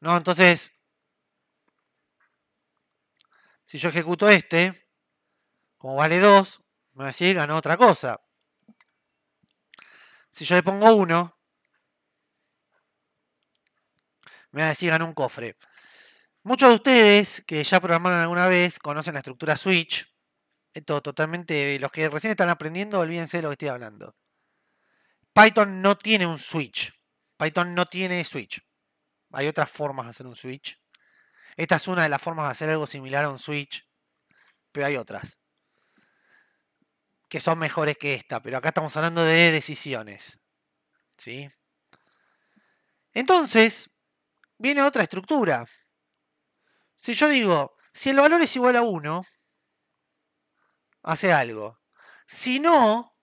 ¿No? Entonces, si yo ejecuto este, como vale 2, me va a decir ganó otra cosa. Si yo le pongo 1, me va a decir ganó un cofre. Muchos de ustedes que ya programaron alguna vez conocen la estructura switch. Esto eh, totalmente, eh, los que recién están aprendiendo, olvídense de lo que estoy hablando. Python no tiene un switch. Python no tiene switch. Hay otras formas de hacer un switch. Esta es una de las formas de hacer algo similar a un switch. Pero hay otras. Que son mejores que esta. Pero acá estamos hablando de decisiones. ¿Sí? Entonces, viene otra estructura. Si yo digo, si el valor es igual a 1, hace algo. Si no,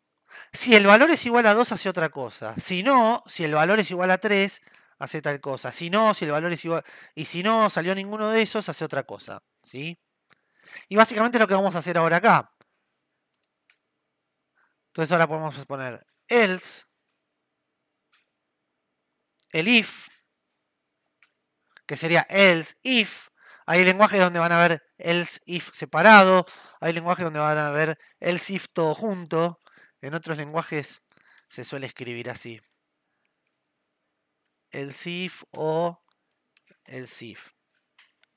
si el valor es igual a 2, hace otra cosa. Si no, si el valor es igual a 3, hace tal cosa. Si no, si el valor es igual... Y si no salió ninguno de esos, hace otra cosa. ¿Sí? Y básicamente lo que vamos a hacer ahora acá. Entonces ahora podemos poner else, el if, que sería else if, hay lenguajes donde van a ver else if separado, hay lenguajes donde van a ver else if todo junto. En otros lenguajes se suele escribir así. Else if o else if.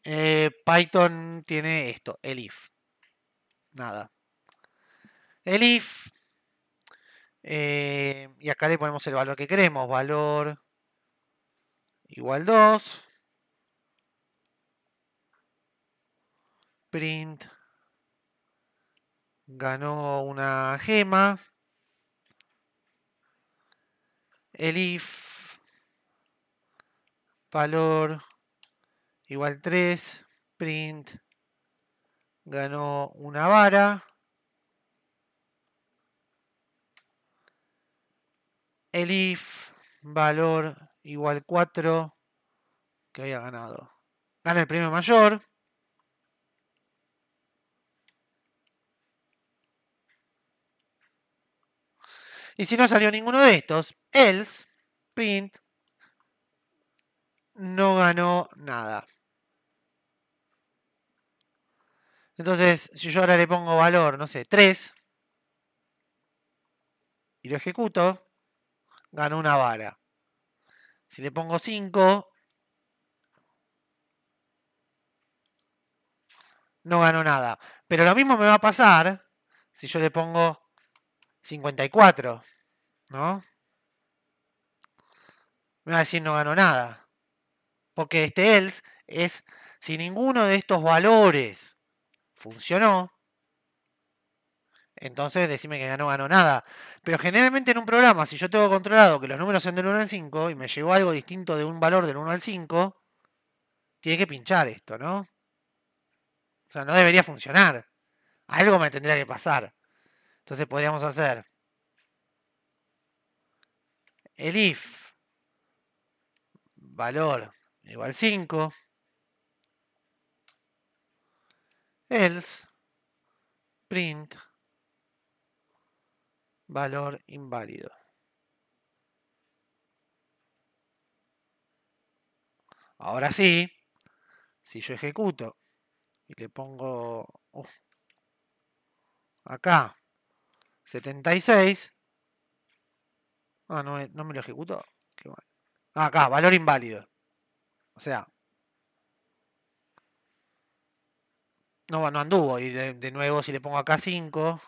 Eh, Python tiene esto, el if. Nada. El if. Eh, y acá le ponemos el valor que queremos. Valor igual 2. print. Ganó una gema. El if. Valor igual 3. Print. Ganó una vara. El if. Valor igual 4. Que había ganado. Gana el premio mayor. Y si no salió ninguno de estos, else, print, no ganó nada. Entonces, si yo ahora le pongo valor, no sé, 3, y lo ejecuto, ganó una vara. Si le pongo 5, no ganó nada. Pero lo mismo me va a pasar si yo le pongo 54, ¿no? Me va a decir no ganó nada. Porque este else es si ninguno de estos valores funcionó, entonces decime que ya no ganó nada. Pero generalmente en un programa, si yo tengo controlado que los números son del 1 al 5 y me llegó algo distinto de un valor del 1 al 5, tiene que pinchar esto, ¿no? O sea, no debería funcionar. Algo me tendría que pasar. Entonces podríamos hacer el if valor igual 5 else print valor inválido. Ahora sí, si yo ejecuto y le pongo uh, acá 76. Ah, no, me lo ejecutó. Ah, acá, valor inválido. O sea. No, no anduvo. Y de, nuevo, si le pongo acá 5.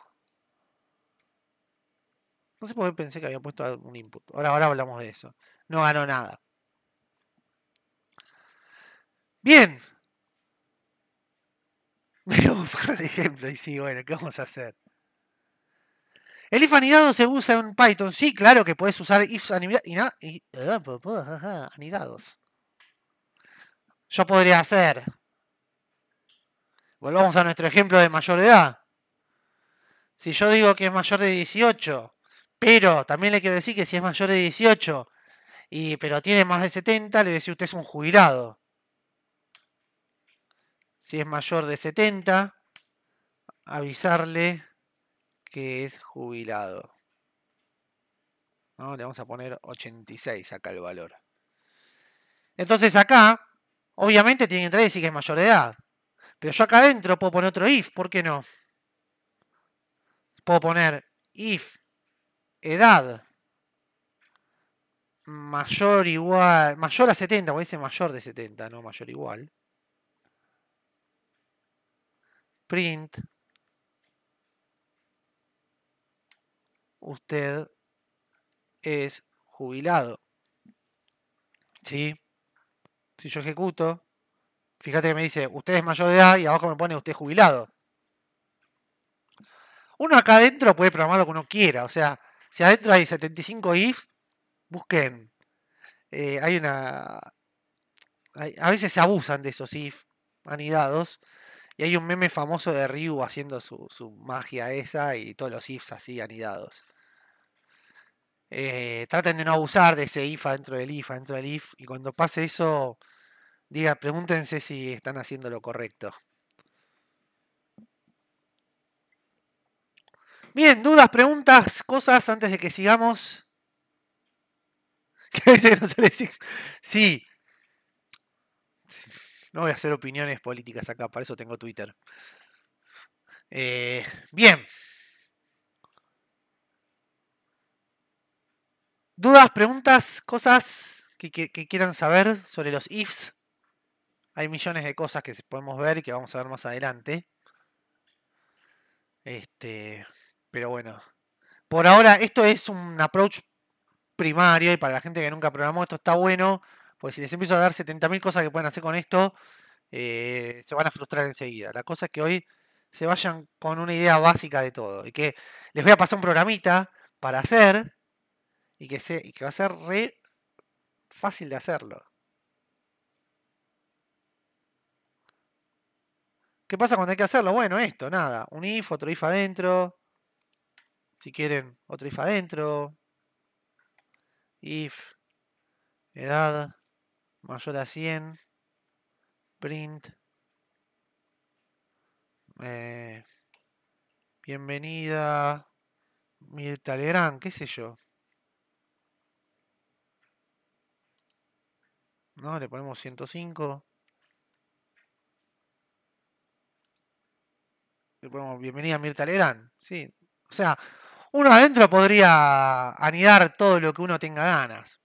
No sé por qué pensé que había puesto un input. Ahora, ahora hablamos de eso. No ganó nada. Bien. Me lo ejemplo y sí, bueno, ¿qué vamos a hacer? El if anidado se usa en Python. Sí, claro que puedes usar if eh, ah, anidados. Yo podría hacer. Volvamos a nuestro ejemplo de mayor edad. Si yo digo que es mayor de 18, pero también le quiero decir que si es mayor de 18, y, pero tiene más de 70, le voy a decir usted es un jubilado. Si es mayor de 70, avisarle que es jubilado. Le vamos a poner 86 acá el valor. Entonces acá, obviamente tiene que entrar y decir que es mayor de edad. Pero yo acá adentro puedo poner otro if, ¿por qué no? Puedo poner if edad mayor igual, mayor a 70, a dice mayor de 70, no mayor igual. Print usted es jubilado. ¿Sí? Si yo ejecuto, fíjate que me dice, usted es mayor de edad y abajo me pone usted jubilado. Uno acá adentro puede programar lo que uno quiera. O sea, si adentro hay 75 ifs, busquen. Eh, hay una. a veces se abusan de esos ifs. anidados. Y hay un meme famoso de Ryu haciendo su, su magia esa y todos los ifs así anidados. Eh, traten de no abusar de ese IFA dentro del IFA, dentro del IF. Y cuando pase eso, diga, pregúntense si están haciendo lo correcto. Bien, dudas, preguntas, cosas antes de que sigamos. Que no Sí. sí. No voy a hacer opiniones políticas acá, para eso tengo Twitter. Eh, bien. ¿Dudas, preguntas, cosas que, quieran saber sobre los ifs? Hay millones de cosas que podemos ver y que vamos a ver más adelante. Este, pero bueno. Por ahora, esto es un approach primario y para la gente que nunca programó, esto está bueno. Pues si les empiezo a dar 70.000 cosas que pueden hacer con esto, eh, se van a frustrar enseguida. La cosa es que hoy se vayan con una idea básica de todo. Y que les voy a pasar un programita para hacer y que, y que va a ser re fácil de hacerlo. ¿Qué pasa cuando hay que hacerlo? Bueno, esto, nada. Un if, otro if adentro. Si quieren, otro if adentro. If edad mayor a 100. Print. Eh, bienvenida. Mirta Legrand, qué sé yo. Le ponemos 105. Le ponemos bienvenida a Mirta Legrand. Sí. O sea, uno adentro podría anidar todo lo que uno tenga ganas.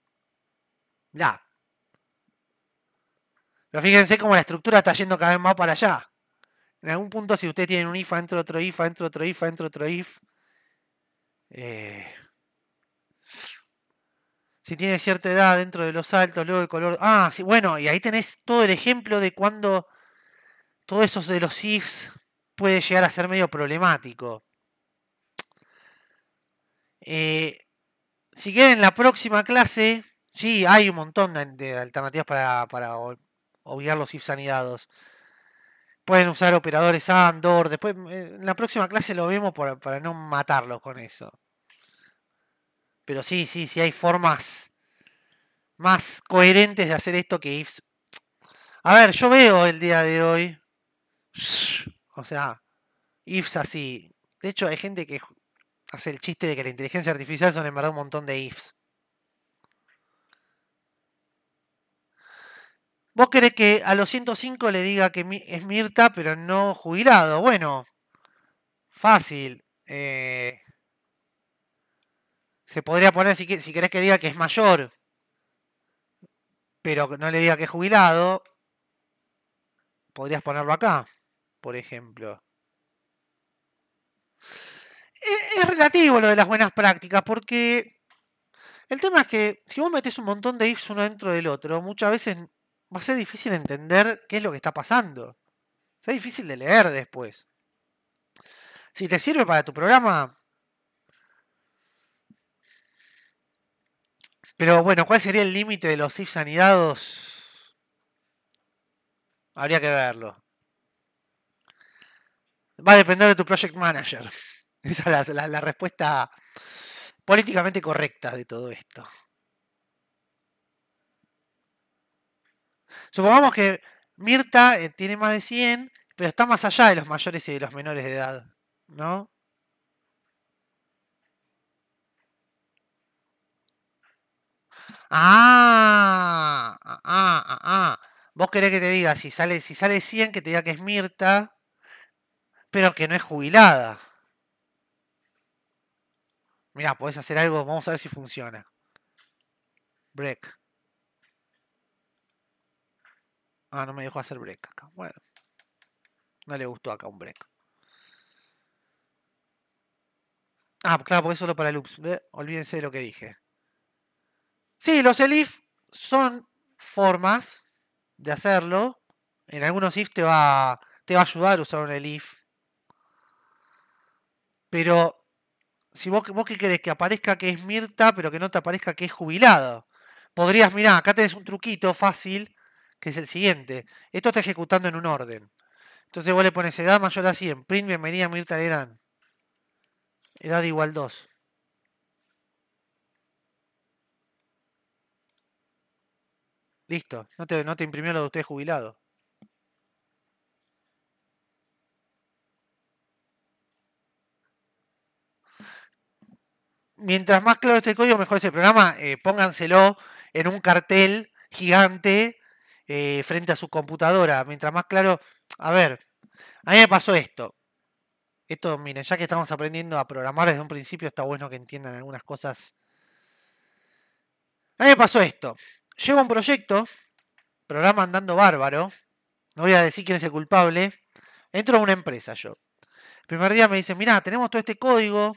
ya Pero fíjense cómo la estructura está yendo cada vez más para allá. En algún punto, si usted tiene un if, entra otro if, entra otro if, entra otro IF si tiene cierta edad dentro de los altos, luego el color. Ah, sí, bueno, y ahí tenés todo el ejemplo de cuando todo eso de los ifs puede llegar a ser medio problemático. Eh, si quieren, en la próxima clase, sí, hay un montón de, alternativas para, obviar los ifs anidados. Pueden usar operadores ANDOR. Después, eh, en la próxima clase lo vemos para, para no matarlos con eso. Pero sí, sí, sí hay formas más coherentes de hacer esto que IFS. A ver, yo veo el día de hoy. O sea, ifs así. De hecho, hay gente que hace el chiste de que la inteligencia artificial son en verdad un montón de ifs. Vos querés que a los 105 le diga que es Mirta, pero no jubilado. Bueno, fácil. Eh, se podría poner, si, si querés que diga que es mayor, pero no le diga que es jubilado, podrías ponerlo acá, por ejemplo. Es, es relativo lo de las buenas prácticas, porque el tema es que si vos metes un montón de ifs uno dentro del otro, muchas veces va a ser difícil entender qué es lo que está pasando. Es difícil de leer después. Si te sirve para tu programa, Pero bueno, ¿cuál sería el límite de los ifs anidados? Habría que verlo. Va a depender de tu project manager. Esa es la, la respuesta políticamente correcta de todo esto. Supongamos que Mirta eh, tiene más de 100, pero está más allá de los mayores y de los menores de edad, ¿no? Ah, ah, ah, ah, ah. Vos querés que te diga, si sale, si sale 100, que te diga que es Mirta, pero que no es jubilada. Mirá, podés hacer algo, vamos a ver si funciona. Break. Ah, no me dejó hacer break acá. Bueno. No le gustó acá un break. Ah, claro, porque es solo para loops. Olvídense de lo que dije. Sí, los elif son formas de hacerlo. En algunos if te va, te va a ayudar a usar un elif. Pero si vos, vos qué querés, que aparezca que es Mirta, pero que no te aparezca que es jubilado. Podrías, mirá, acá tenés un truquito fácil, que es el siguiente. Esto está ejecutando en un orden. Entonces vos le pones edad mayor a 100, print bienvenida Mirta Eran. Edad igual 2. Listo, no te, no te imprimió lo de usted jubilado. Mientras más claro este código, mejor ese programa. Eh, pónganselo en un cartel gigante eh, frente a su computadora. Mientras más claro. A ver, a mí me pasó esto. Esto, miren, ya que estamos aprendiendo a programar desde un principio, está bueno que entiendan algunas cosas. A mí me pasó esto a un proyecto, programa andando bárbaro, no voy a decir quién es el culpable, entro a una empresa yo. El primer día me dicen, mirá, tenemos todo este código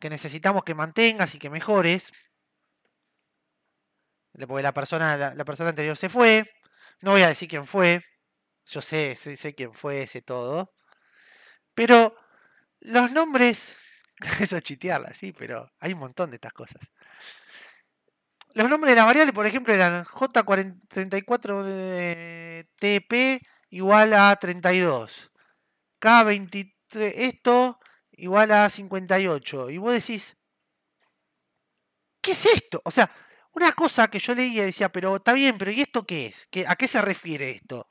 que necesitamos que mantengas y que mejores, porque la persona, la, persona anterior se fue, no voy a decir quién fue, yo sé, sé, quién fue ese todo, pero los nombres, eso es chitearla, sí, pero hay un montón de estas cosas los nombres de las variables, por ejemplo, eran J34TP eh, igual a 32. K23, esto igual a 58. Y vos decís, ¿qué es esto? O sea, una cosa que yo leía decía, pero está bien, pero ¿y esto qué es? ¿Qué, ¿A qué se refiere esto?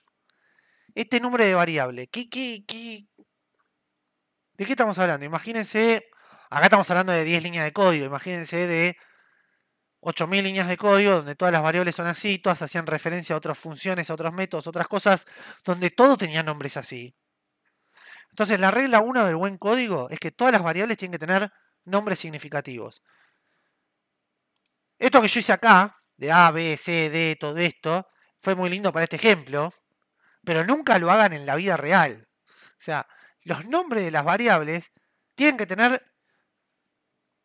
Este nombre de variable. ¿Qué, qué, qué? ¿De qué estamos hablando? Imagínense, acá estamos hablando de 10 líneas de código, imagínense de 8.000 líneas de código donde todas las variables son así, todas hacían referencia a otras funciones, a otros métodos, otras cosas, donde todo tenía nombres así. Entonces, la regla 1 del buen código es que todas las variables tienen que tener nombres significativos. Esto que yo hice acá, de A, B, C, D, todo esto, fue muy lindo para este ejemplo, pero nunca lo hagan en la vida real. O sea, los nombres de las variables tienen que tener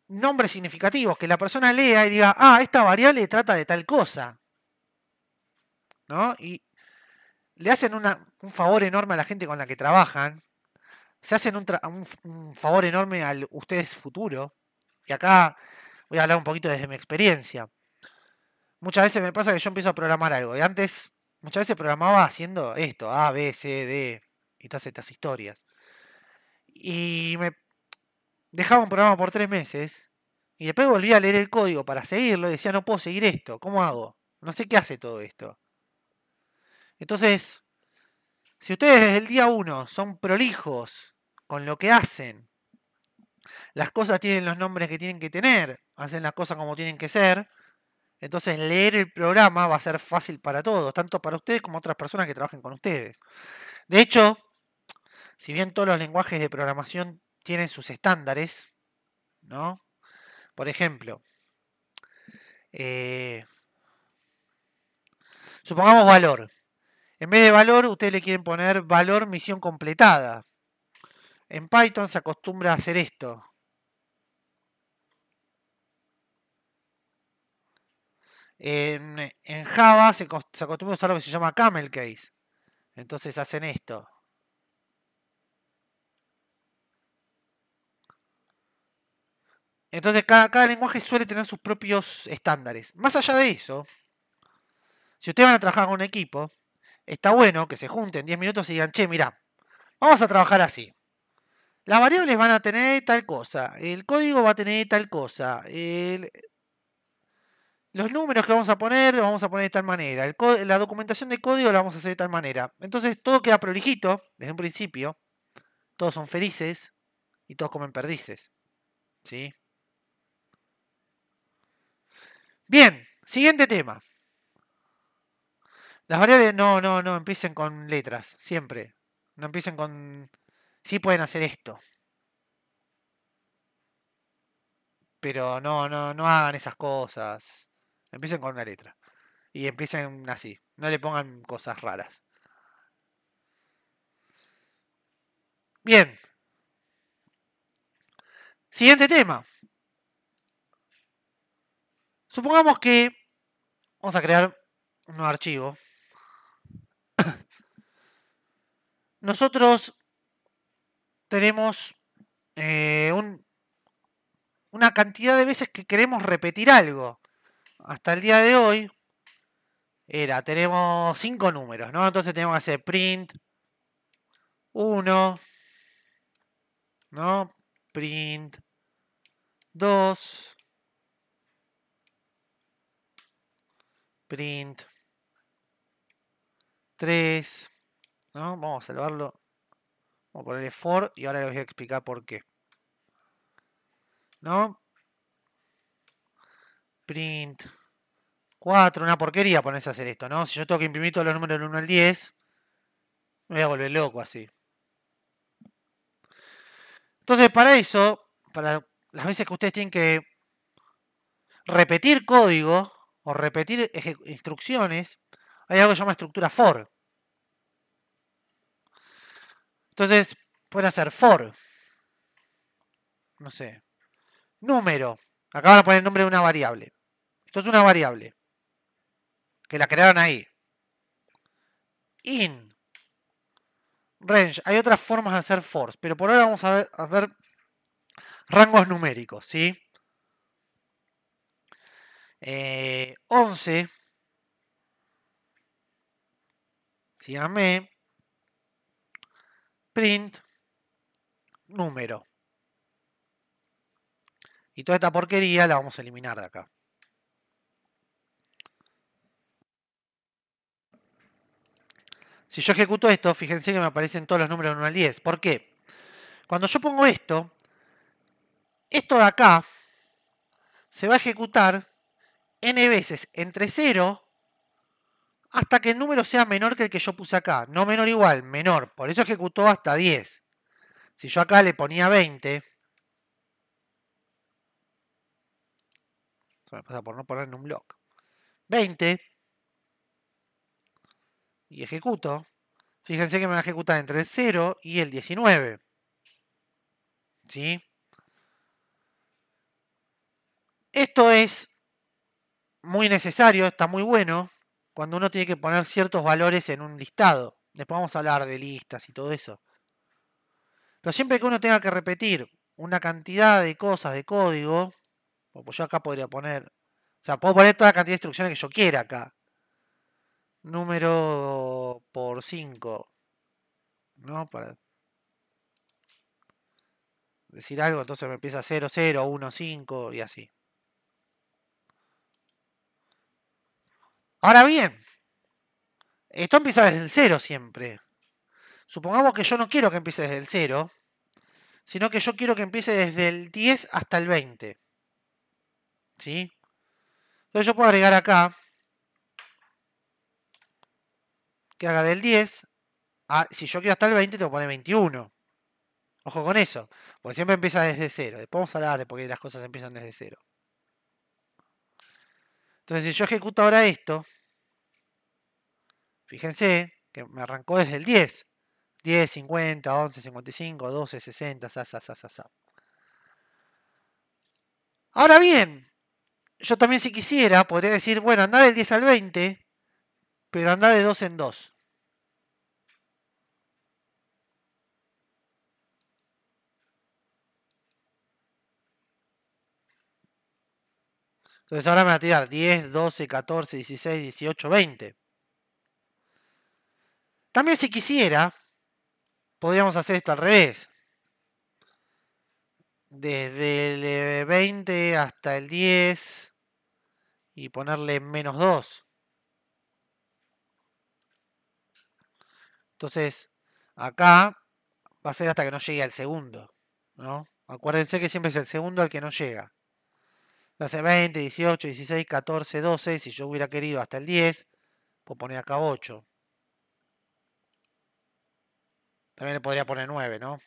nombres significativos, que la persona lea y diga, ah, esta variable trata de tal cosa. ¿No? Y le hacen un favor enorme a la gente con la que trabajan, se hacen un, favor enorme al ustedes futuro. Y acá voy a hablar un poquito desde mi experiencia. Muchas veces me pasa que yo empiezo a programar algo. Y antes, muchas veces programaba haciendo esto, A, B, C, D, y todas estas historias. Y me dejaba un programa por tres meses y después volvía a leer el código para seguirlo y decía, no puedo seguir esto, ¿cómo hago? No sé qué hace todo esto. Entonces, si ustedes desde el día uno son prolijos con lo que hacen, las cosas tienen los nombres que tienen que tener, hacen las cosas como tienen que ser, entonces leer el programa va a ser fácil para todos, tanto para ustedes como otras personas que trabajen con ustedes. De hecho, si bien todos los lenguajes de programación tienen sus estándares, ¿no? Por ejemplo, eh, supongamos valor. En vez de valor, ustedes le quieren poner valor misión completada. En Python se acostumbra a hacer esto. En, Java se, acostumbra a usar lo que se llama camel case. Entonces hacen esto. Entonces cada, lenguaje suele tener sus propios estándares. Más allá de eso, si ustedes van a trabajar con un equipo, está bueno que se junten 10 minutos y digan, che, mira, vamos a trabajar así. Las variables van a tener tal cosa, el código va a tener tal cosa, los números que vamos a poner los vamos a poner de tal manera, la documentación de código la vamos a hacer de tal manera. Entonces todo queda prolijito desde un principio, todos son felices y todos comen perdices. ¿Sí? Bien, siguiente tema. Las variables no, no, no empiecen con letras, siempre. No empiecen con... Sí pueden hacer esto. Pero no, no, no hagan esas cosas. Empiecen con una letra. Y empiecen así. No le pongan cosas raras. Bien. Siguiente tema. Supongamos que vamos a crear un nuevo archivo. Nosotros tenemos eh, una cantidad de veces que queremos repetir algo. Hasta el día de hoy era, tenemos cinco números, ¿no? Entonces tenemos que hacer print 1, ¿no? Print 2, print 3, Vamos a salvarlo, vamos a ponerle for y ahora les voy a explicar por qué. ¿No? Print 4, una porquería ponerse a hacer esto, ¿no? Si yo tengo que imprimir todos los números del 1 al 10, me voy a volver loco así. Entonces, para eso, para las veces que ustedes tienen que repetir código, repetir instrucciones, hay algo que se llama estructura for. Entonces, pueden hacer for. No sé. Número. Acá van a poner el nombre de una variable. Esto es una variable. Que la crearon ahí. In. Range. Hay otras formas de hacer for, pero por ahora vamos a ver, a ver rangos numéricos, ¿sí? Eh, 11. Síganme. Print. Número. Y toda esta porquería la vamos a eliminar de acá. Si yo ejecuto esto, fíjense que me aparecen todos los números de 1 al 10. ¿Por qué? Cuando yo pongo esto, esto de acá se va a ejecutar n veces entre 0 hasta que el número sea menor que el que yo puse acá. No menor igual, menor. Por eso ejecutó hasta 10. Si yo acá le ponía 20, por no poner en un block. 20. Y ejecuto. Fíjense que me va a ejecutar entre el 0 y el 19. ¿Sí? Esto es muy necesario, está muy bueno, cuando uno tiene que poner ciertos valores en un listado. Después vamos a hablar de listas y todo eso. Pero siempre que uno tenga que repetir una cantidad de cosas de código, pues yo acá podría poner, o sea, puedo poner toda la cantidad de instrucciones que yo quiera acá. Número por 5. ¿No? Para decir algo, entonces me empieza 0, 0, 1, 5 y así. Ahora bien, esto empieza desde el cero siempre. Supongamos que yo no quiero que empiece desde el cero, sino que yo quiero que empiece desde el 10 hasta el 20. ¿Sí? Entonces yo puedo agregar acá que haga del 10 a, si yo quiero hasta el 20, tengo que poner 21. Ojo con eso, porque siempre empieza desde cero. Después vamos a hablar de por qué las cosas empiezan desde cero. Entonces, si yo ejecuto ahora esto, fíjense que me arrancó desde el 10. 10, 50, 11, 55, 12, 60, sa, sa, sa, sa, Ahora bien, yo también si quisiera, podría decir, bueno, anda del 10 al 20, pero anda de 2 en 2. Entonces ahora me va a tirar 10, 12, 14, 16, 18, 20. También si quisiera, podríamos hacer esto al revés. Desde el 20 eh, hasta el 10 y ponerle menos 2. Entonces, acá va a ser hasta que no llegue al segundo. ¿no? Acuérdense que siempre es el segundo al que no llega hace 20, 18, 16, 14, 12. Si yo hubiera querido hasta el 10, puedo poner acá 8. También le podría poner 9, ¿no?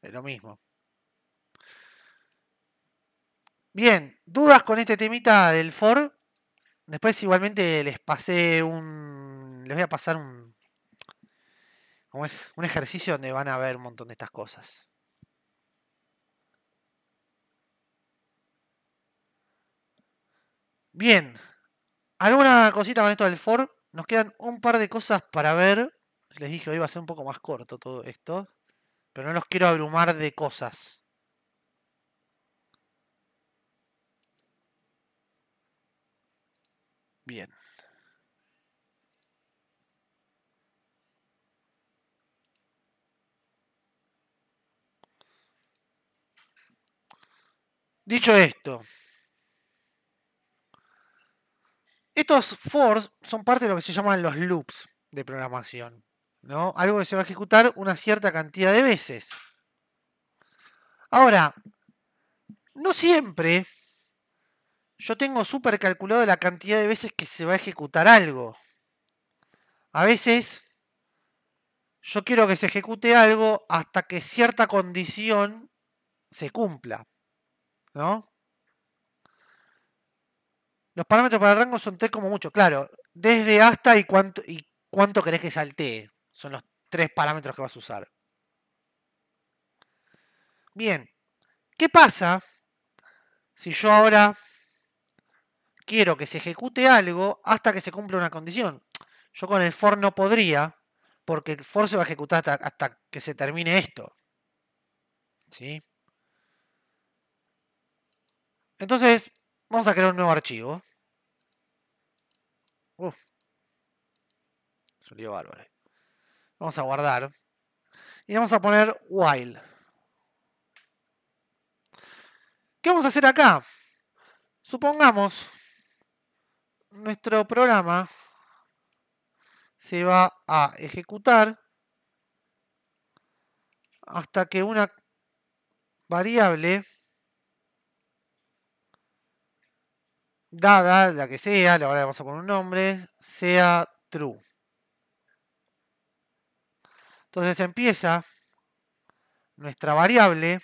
Es lo mismo. Bien, dudas con este temita del for. Después igualmente les pasé un... Les voy a pasar un... ¿Cómo es? Un ejercicio donde van a ver un montón de estas cosas. Bien. ¿Alguna cosita con esto del Ford? Nos quedan un par de cosas para ver. Les dije, hoy va a ser un poco más corto todo esto. Pero no los quiero abrumar de cosas. Bien. Dicho esto, estos fors son parte de lo que se llaman los loops de programación. ¿no? Algo que se va a ejecutar una cierta cantidad de veces. Ahora, no siempre yo tengo súper calculado la cantidad de veces que se va a ejecutar algo. A veces yo quiero que se ejecute algo hasta que cierta condición se cumpla. ¿No? Los parámetros para el rango son tres como mucho. Claro, desde hasta y cuánto, y cuánto querés que saltee. Son los tres parámetros que vas a usar. Bien, ¿qué pasa si yo ahora quiero que se ejecute algo hasta que se cumpla una condición? Yo con el for no podría, porque el for se va a ejecutar hasta, hasta que se termine esto. ¿Sí? Entonces, Vamos a crear un nuevo archivo. Uf. Eh. Vamos a guardar. Y vamos a poner while. ¿Qué vamos a hacer acá? Supongamos nuestro programa se va a ejecutar hasta que una variable dada la que sea, ahora le vamos a poner un nombre, sea true. Entonces empieza nuestra variable,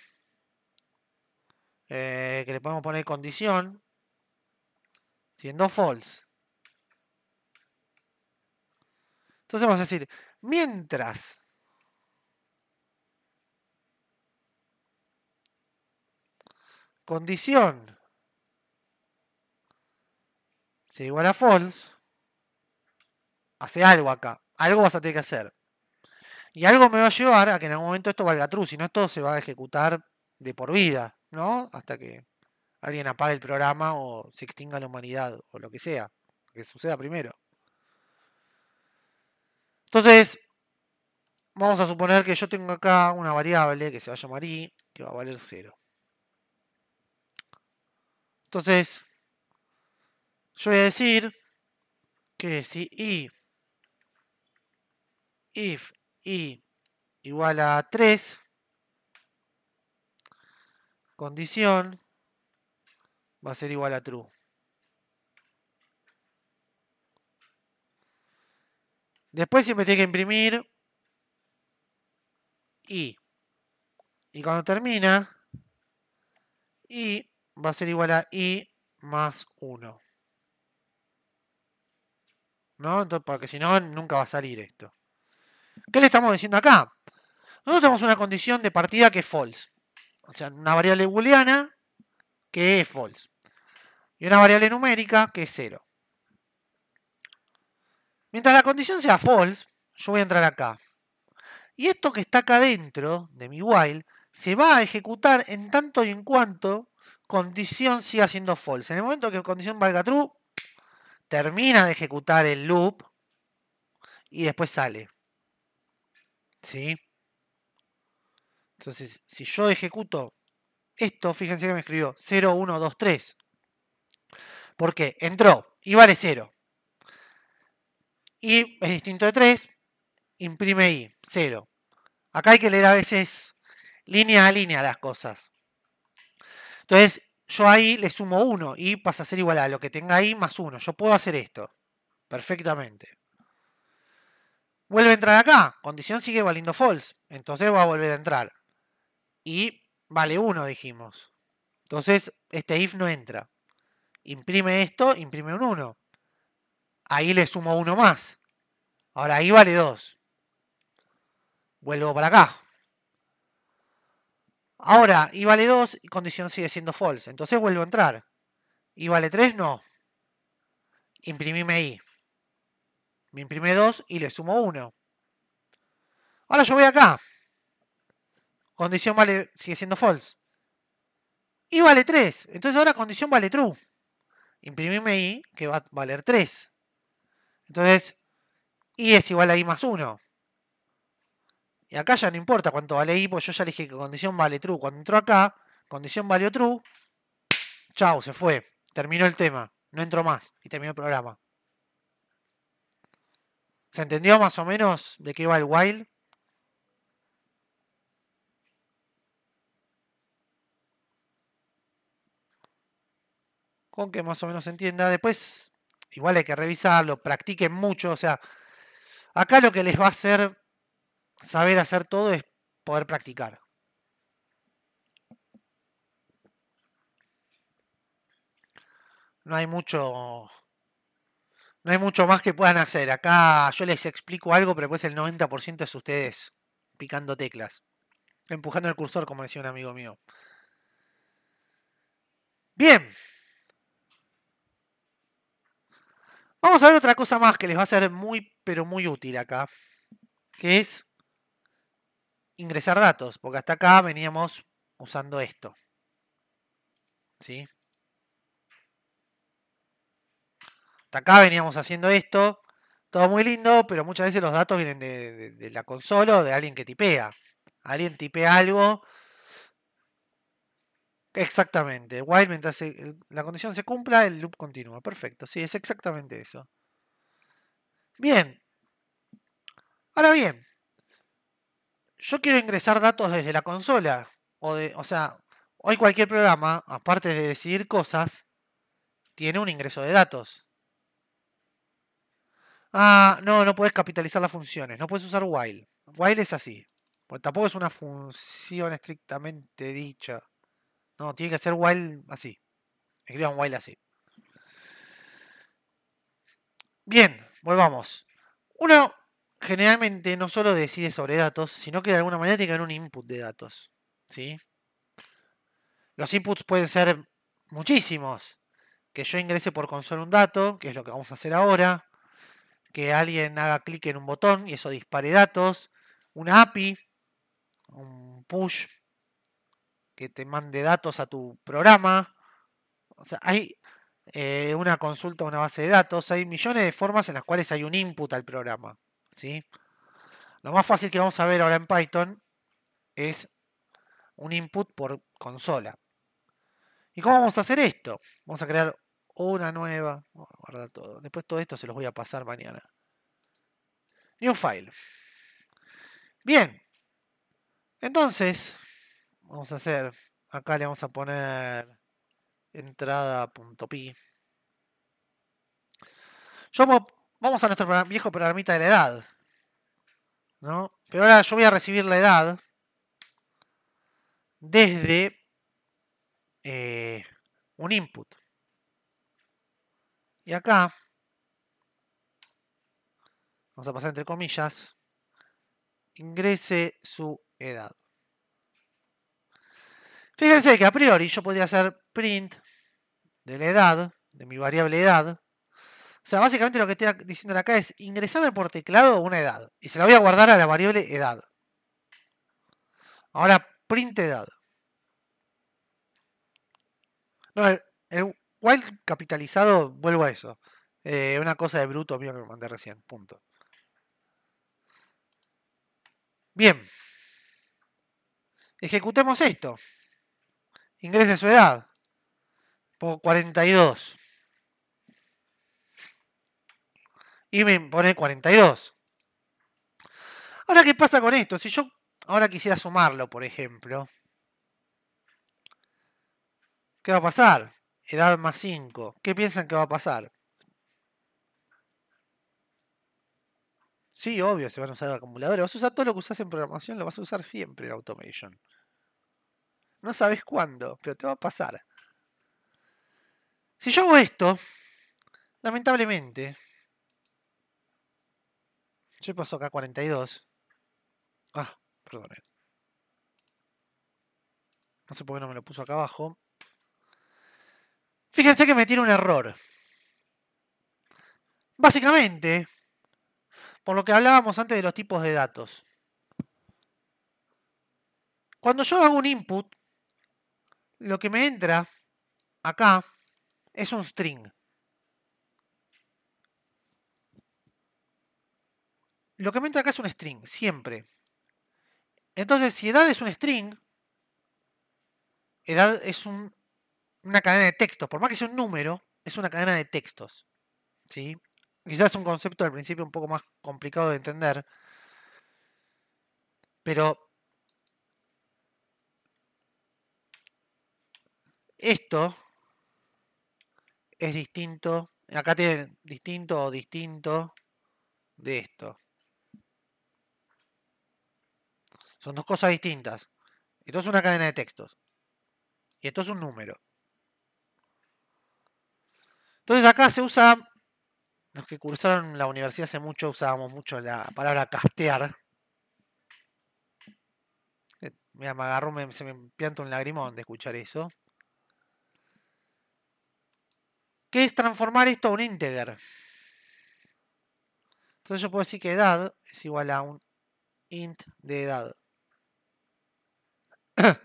eh, que le podemos poner condición, siendo false. Entonces vamos a decir, mientras condición igual a false, hace algo acá. Algo vas a tener que hacer. Y algo me va a llevar a que en algún momento esto valga true, si no esto se va a ejecutar de por vida, ¿no? Hasta que alguien apague el programa o se extinga la humanidad o lo que sea, que suceda primero. Entonces, vamos a suponer que yo tengo acá una variable que se va a llamar i, que va a valer cero Entonces, yo voy a decir que si i if i igual a 3, condición va a ser igual a true. Después siempre tiene que imprimir i. Y cuando termina, i va a ser igual a i más 1. ¿no? porque si no, nunca va a salir esto. ¿Qué le estamos diciendo acá? Nosotros tenemos una condición de partida que es false. O sea, una variable booleana que es false. Y una variable numérica que es 0. Mientras la condición sea false, yo voy a entrar acá. Y esto que está acá dentro de mi while se va a ejecutar en tanto y en cuanto condición siga siendo false. En el momento que condición valga true, termina de ejecutar el loop y después sale. ¿Sí? Entonces, si yo ejecuto esto, fíjense que me escribió 0, 1, 2, 3. ¿Por qué? Entró y vale 0. Y es distinto de 3, imprime y. 0. Acá hay que leer a veces línea a línea las cosas. Entonces, yo ahí le sumo uno y pasa a ser igual a lo que tenga ahí más uno. Yo puedo hacer esto perfectamente. Vuelve a entrar acá. Condición sigue valiendo false. Entonces va a volver a entrar. Y vale 1, dijimos. Entonces este if no entra. Imprime esto, imprime un 1. Ahí le sumo uno más. Ahora ahí vale 2. Vuelvo para acá. Ahora, y vale 2, condición sigue siendo false. Entonces vuelvo a entrar. Y vale 3, no. Imprimime ahí. Me imprime 2 y le sumo 1. Ahora yo voy acá. Condición vale, sigue siendo false. Y vale 3. Entonces ahora condición vale true. Imprimime i, que va a valer 3. Entonces, i es igual a i más 1. Y acá ya no importa cuánto vale I, yo ya le dije que condición vale true. Cuando entró acá, condición valió true. Chao, se fue. Terminó el tema. No entró más. Y terminó el programa. ¿Se entendió más o menos de qué va el while? Con que más o menos se entienda. Después, igual hay que revisarlo, practiquen mucho. O sea, acá lo que les va a hacer saber hacer todo es poder practicar. No hay mucho. No hay mucho más que puedan hacer. Acá yo les explico algo, pero pues el 90% es ustedes picando teclas. Empujando el cursor, como decía un amigo mío. Bien. Vamos a ver otra cosa más que les va a ser muy, pero muy útil acá. Que es ingresar datos, porque hasta acá veníamos usando esto. ¿Sí? Hasta acá veníamos haciendo esto. Todo muy lindo, pero muchas veces los datos vienen de, la consola o de alguien que tipea. Alguien tipea algo. Exactamente. While mientras la condición se cumpla, el loop continúa. Perfecto. Sí, es exactamente eso. Bien. Ahora bien, yo quiero ingresar datos desde la consola. O, de, o sea, hoy cualquier programa, aparte de decidir cosas, tiene un ingreso de datos. Ah, no, no puedes capitalizar las funciones. No puedes usar while. While es así. Porque tampoco es una función estrictamente dicha. No, tiene que ser while así. Escriban while así. Bien, volvamos. Uno, generalmente no solo decide sobre datos, sino que de alguna manera tiene que haber un input de datos. Los inputs pueden ser muchísimos. Que yo ingrese por consola un dato, que es lo que vamos a hacer ahora. Que alguien haga clic en un botón y eso dispare datos. Una API, un push, que te mande datos a tu programa. O sea, hay eh, una consulta una base de datos. Hay millones de formas en las cuales hay un input al programa. ¿sí? Lo más fácil que vamos a ver ahora en Python es un input por consola. ¿Y cómo vamos a hacer esto? Vamos a crear una nueva. todo. Después todo esto se los voy a pasar mañana. New file. Bien. Entonces, vamos a hacer. Acá le vamos a poner entrada.py Yo vamos a nuestro viejo programita de la edad. Pero ahora yo voy a recibir la edad desde eh, un input. Y acá, vamos a pasar entre comillas, ingrese su edad. Fíjense que a priori yo podría hacer print de la edad, de mi variable edad, o sea, básicamente lo que estoy diciendo acá es ingresame por teclado una edad. Y se la voy a guardar a la variable edad. Ahora print edad. No, el, while capitalizado, vuelvo a eso. Eh, una cosa de bruto mío que me mandé recién. Punto. Bien. Ejecutemos esto. Ingrese su edad. Por 42. y me pone 42. Ahora, ¿qué pasa con esto? Si yo ahora quisiera sumarlo, por ejemplo, ¿qué va a pasar? Edad más 5. ¿Qué piensan que va a pasar? Sí, obvio, se van a usar acumuladores. Vas a usar todo lo que usas en programación, lo vas a usar siempre en automation. No sabes cuándo, pero te va a pasar. Si yo hago esto, lamentablemente, yo paso acá? 42. Ah, perdón. Eh. No sé por qué no me lo puso acá abajo. Fíjense que me tiene un error. Básicamente, por lo que hablábamos antes de los tipos de datos. Cuando yo hago un input, lo que me entra acá es un string. lo que me entra acá es un string, siempre. Entonces, si edad es un string, edad es una cadena de textos. Por más que sea un número, es una cadena de textos. ¿sí? Quizás es un concepto al principio un poco más complicado de entender. Pero esto es distinto. Acá tiene distinto o distinto de esto. Son dos cosas distintas. Esto es una cadena de textos. Y esto es un número. Entonces acá se usa, los que cursaron la universidad hace mucho usábamos mucho la palabra castear. Eh, me agarró, se me pianta un lagrimón de escuchar eso. ¿Qué es transformar esto a un integer? Entonces yo puedo decir que edad es igual a un int de edad.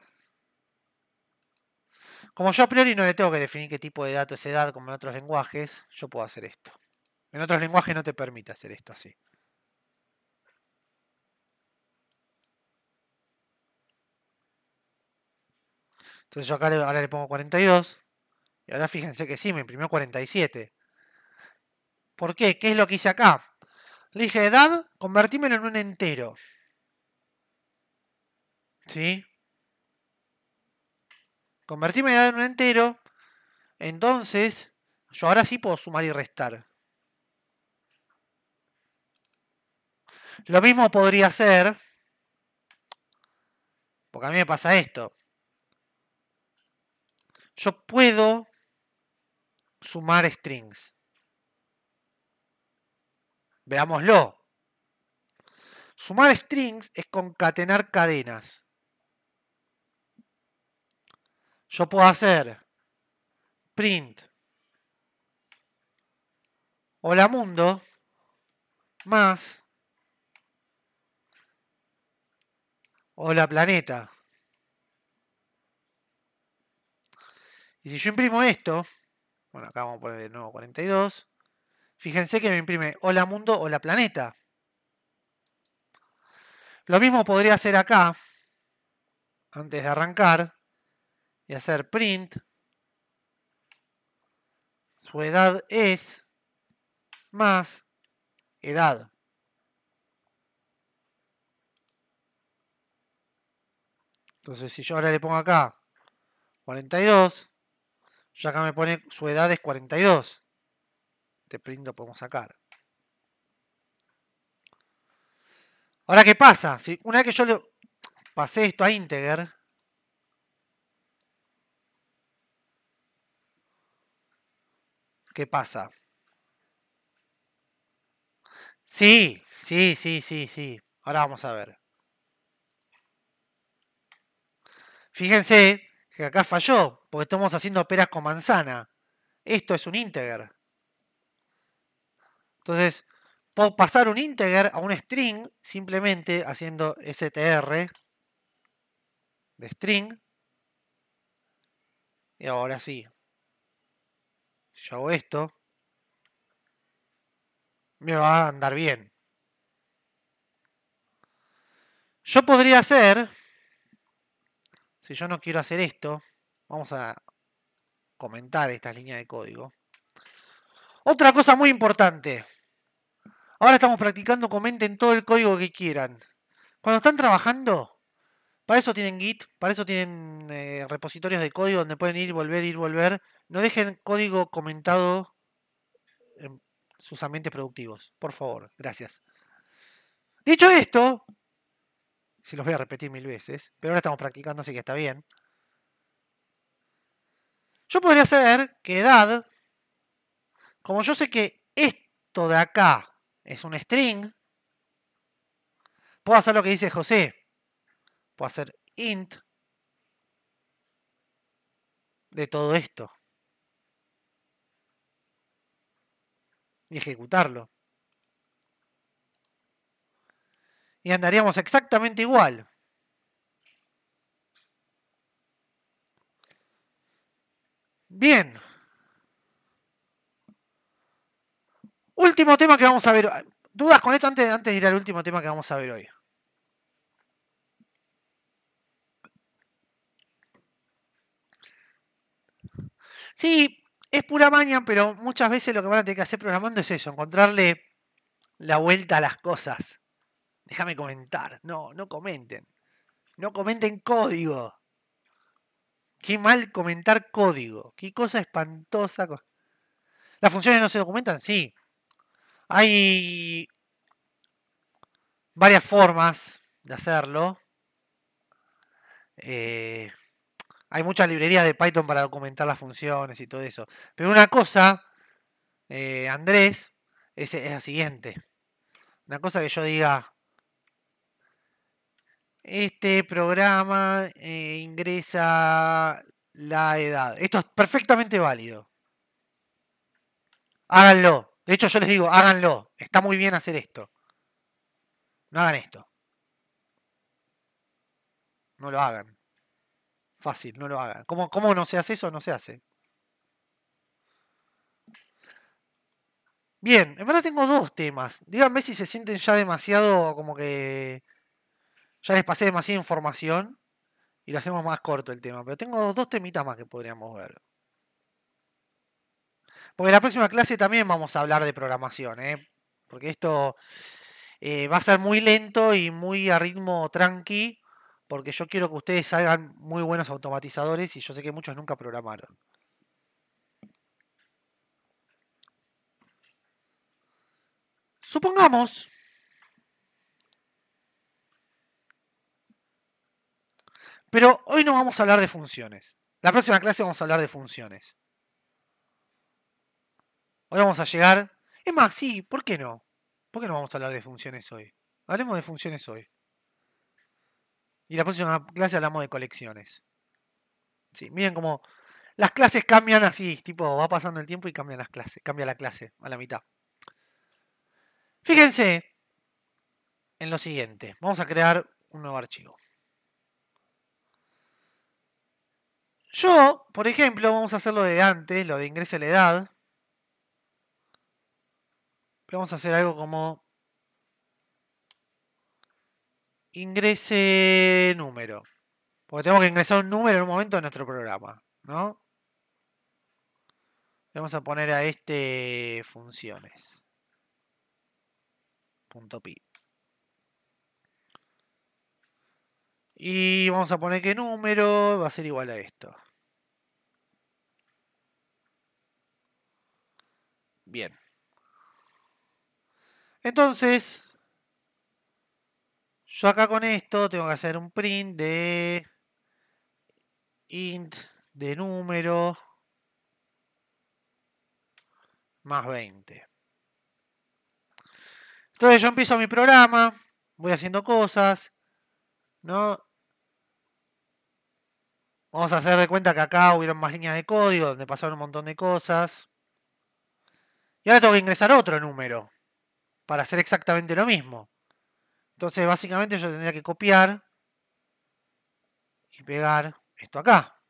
Como yo a priori no le tengo que definir qué tipo de dato es edad como en otros lenguajes, yo puedo hacer esto. En otros lenguajes no te permite hacer esto así. Entonces yo acá ahora le pongo 42. Y ahora fíjense que sí, me imprimió 47. ¿Por qué? ¿Qué es lo que hice acá? Le dije edad, convertímelo en un entero. ¿Sí? Convertirme en un entero. Entonces, yo ahora sí puedo sumar y restar. Lo mismo podría ser, Porque a mí me pasa esto. Yo puedo sumar strings. Veámoslo. Sumar strings es concatenar cadenas. yo puedo hacer print hola mundo más hola planeta. Y si yo imprimo esto, bueno, acá vamos a poner de nuevo 42, fíjense que me imprime hola mundo, hola planeta. Lo mismo podría hacer acá, antes de arrancar y hacer print. Su edad es más edad. Entonces, si yo ahora le pongo acá 42, ya acá me pone su edad es 42. Este print lo podemos sacar. Ahora, ¿qué pasa? Si una vez que yo le pasé esto a integer, ¿Qué pasa? Sí, sí, sí, sí, sí. Ahora vamos a ver. Fíjense que acá falló, porque estamos haciendo peras con manzana. Esto es un integer. Entonces, puedo pasar un integer a un string simplemente haciendo str de string. Y ahora sí yo hago esto, me va a andar bien. Yo podría hacer, si yo no quiero hacer esto, vamos a comentar esta línea de código. Otra cosa muy importante. Ahora estamos practicando, comenten todo el código que quieran. Cuando están trabajando, para eso tienen Git, para eso tienen eh, repositorios de código donde pueden ir, volver, ir, volver. No dejen código comentado en sus ambientes productivos. Por favor, gracias. Dicho esto, se los voy a repetir mil veces, pero ahora estamos practicando, así que está bien. Yo podría hacer que edad, como yo sé que esto de acá es un string, puedo hacer lo que dice José puedo hacer int de todo esto y ejecutarlo. Y andaríamos exactamente igual. Bien. Último tema que vamos a ver. ¿Dudas con esto antes, antes de ir al último tema que vamos a ver hoy? Sí, es pura maña, pero muchas veces lo que van a tener que hacer programando es eso, encontrarle la vuelta a las cosas. Déjame comentar. No, no comenten. No comenten código. Qué mal comentar código. Qué cosa espantosa. ¿Las funciones no se documentan? Sí. Hay varias formas de hacerlo. Eh, hay muchas librerías de Python para documentar las funciones y todo eso. Pero una cosa, eh, Andrés, es, la siguiente. Una cosa que yo diga, este programa eh, ingresa la edad. Esto es perfectamente válido. Háganlo. De hecho, yo les digo, háganlo. Está muy bien hacer esto. No hagan esto. No lo hagan. Fácil, no lo hagan. ¿Cómo, cómo no se hace eso? No se hace. Bien, en verdad tengo dos temas. Díganme si se sienten ya demasiado como que ya les pasé demasiada información y lo hacemos más corto el tema. Pero tengo dos temitas más que podríamos ver. Porque en la próxima clase también vamos a hablar de programación, ¿eh? porque esto eh, va a ser muy lento y muy a ritmo tranqui porque yo quiero que ustedes salgan muy buenos automatizadores y yo sé que muchos nunca programaron. Supongamos Pero hoy no vamos a hablar de funciones. La próxima clase vamos a hablar de funciones. Hoy vamos a llegar. Es más, sí, ¿por qué no? ¿Por qué no vamos a hablar de funciones hoy? Hablemos de funciones hoy. Y la próxima clase hablamos de colecciones. miren cómo las clases cambian así, tipo, va pasando el tiempo y cambian las clases, cambia la clase a la mitad. Fíjense en lo siguiente, vamos a crear un nuevo archivo. Yo, por ejemplo, vamos a hacer lo de antes, lo de ingreso a la edad. Vamos a hacer algo como Ingrese número. Porque tenemos que ingresar un número en un momento de nuestro programa, ¿no? vamos a poner a este funciones. Punto pi. Y vamos a poner que número va a ser igual a esto. Bien. Entonces, yo acá con esto tengo que hacer un print de int de número más 20. Entonces yo empiezo mi programa, voy haciendo cosas, ¿no? Vamos a hacer de cuenta que acá hubieron más líneas de código donde pasaron un montón de cosas. Y ahora tengo que ingresar otro número para hacer exactamente lo mismo. Entonces, básicamente yo tendría que copiar y pegar esto acá.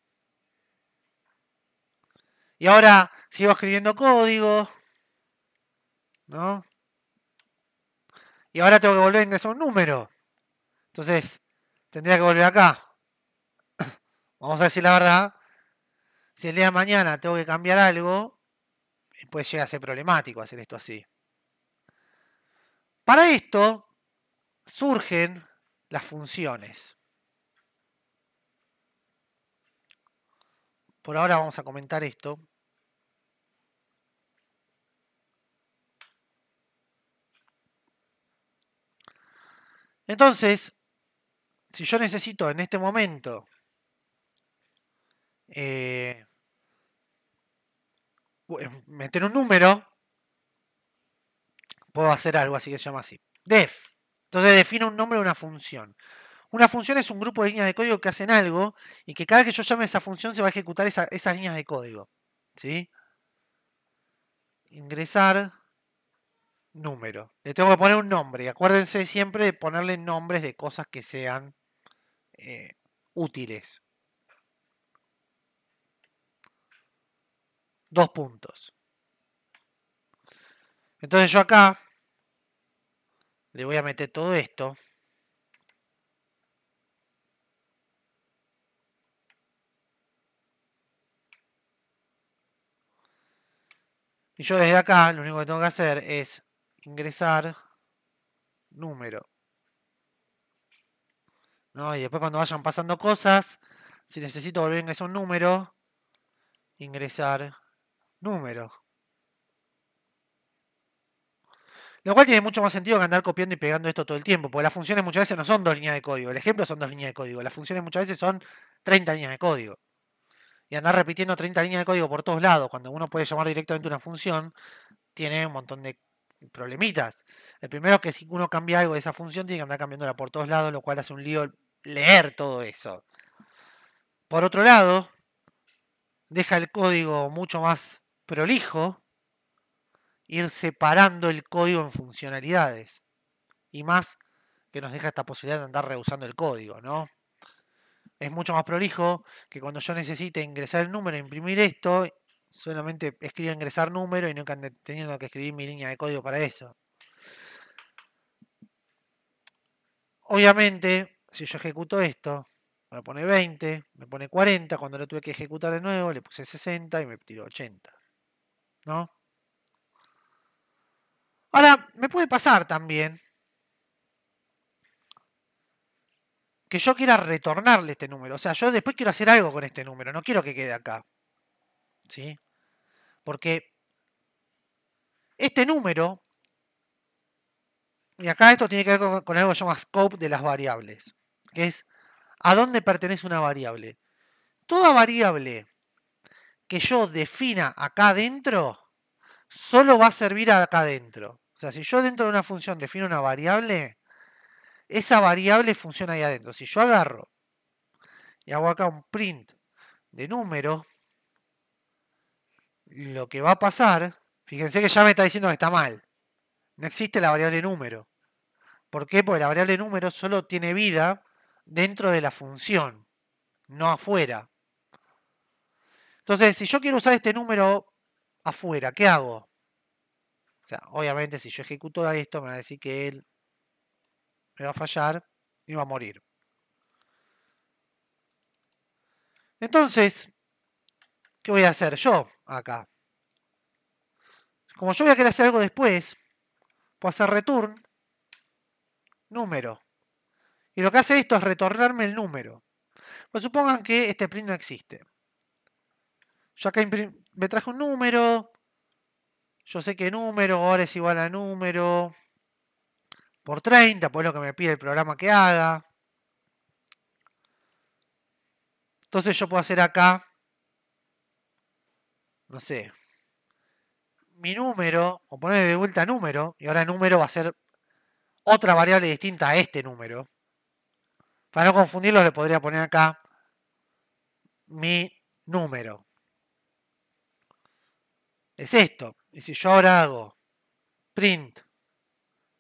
Y ahora sigo escribiendo código, ¿no? Y ahora tengo que volver a ingresar un número. Entonces, tendría que volver acá. Vamos a decir la verdad. Si el día de mañana tengo que cambiar algo, puede llegar a ser problemático hacer esto así. Para esto, surgen las funciones. Por ahora vamos a comentar esto. Entonces, si yo necesito en este momento eh, em, meter un número, puedo hacer algo así que se llama así. Def entonces defino un nombre de una función. Una función es un grupo de líneas de código que hacen algo y que cada vez que yo llame a esa función se va a ejecutar esas líneas de código. ¿Sí? Ingresar número. Le tengo que poner un nombre. Y acuérdense siempre de ponerle nombres de cosas que sean eh, útiles. Dos puntos. Entonces yo acá le voy a meter todo esto. Y yo desde acá lo único que tengo que hacer es ingresar número. Y después cuando vayan pasando cosas, si necesito volver a ingresar un número, ingresar número. Lo cual tiene mucho más sentido que andar copiando y pegando esto todo el tiempo, porque las funciones muchas veces no son dos líneas de código. El ejemplo son dos líneas de código. Las funciones muchas veces son 30 líneas de código. Y andar repitiendo 30 líneas de código por todos lados, cuando uno puede llamar directamente una función, tiene un montón de problemitas. El primero es que si uno cambia algo de esa función, tiene que andar cambiándola por todos lados, lo cual hace un lío leer todo eso. Por otro lado, deja el código mucho más prolijo ir separando el código en funcionalidades. Y más que nos deja esta posibilidad de andar reusando el código, ¿no? Es mucho más prolijo que cuando yo necesite ingresar el número, imprimir esto, solamente escribo ingresar número y nunca teniendo que escribir mi línea de código para eso. Obviamente, si yo ejecuto esto, me pone 20, me pone 40, cuando lo tuve que ejecutar de nuevo, le puse 60 y me tiró 80. ¿No? Ahora, me puede pasar también que yo quiera retornarle este número. O sea, yo después quiero hacer algo con este número. No quiero que quede acá. ¿Sí? Porque este número, y acá esto tiene que ver con, algo que se llama scope de las variables, que es a dónde pertenece una variable. Toda variable que yo defina acá adentro, solo va a servir acá adentro. O sea, si yo dentro de una función defino una variable, esa variable funciona ahí adentro. Si yo agarro y hago acá un print de número, lo que va a pasar, fíjense que ya me está diciendo que está mal. No existe la variable número. ¿Por qué? Porque la variable número solo tiene vida dentro de la función, no afuera. Entonces, si yo quiero usar este número afuera, ¿qué hago? O sea, obviamente si yo ejecuto esto, me va a decir que él me va a fallar y va a morir. Entonces, ¿qué voy a hacer yo acá? Como yo voy a querer hacer algo después, puedo hacer return número. Y lo que hace esto es retornarme el número. Pues supongan que este print no existe. Yo acá me traje un número, yo sé que número, ahora es igual a número por 30, pues lo que me pide el programa que haga. Entonces yo puedo hacer acá, no sé, mi número, o ponerle de vuelta número, y ahora número va a ser otra variable distinta a este número. Para no confundirlo, le podría poner acá mi número. Es esto. Y si yo ahora hago print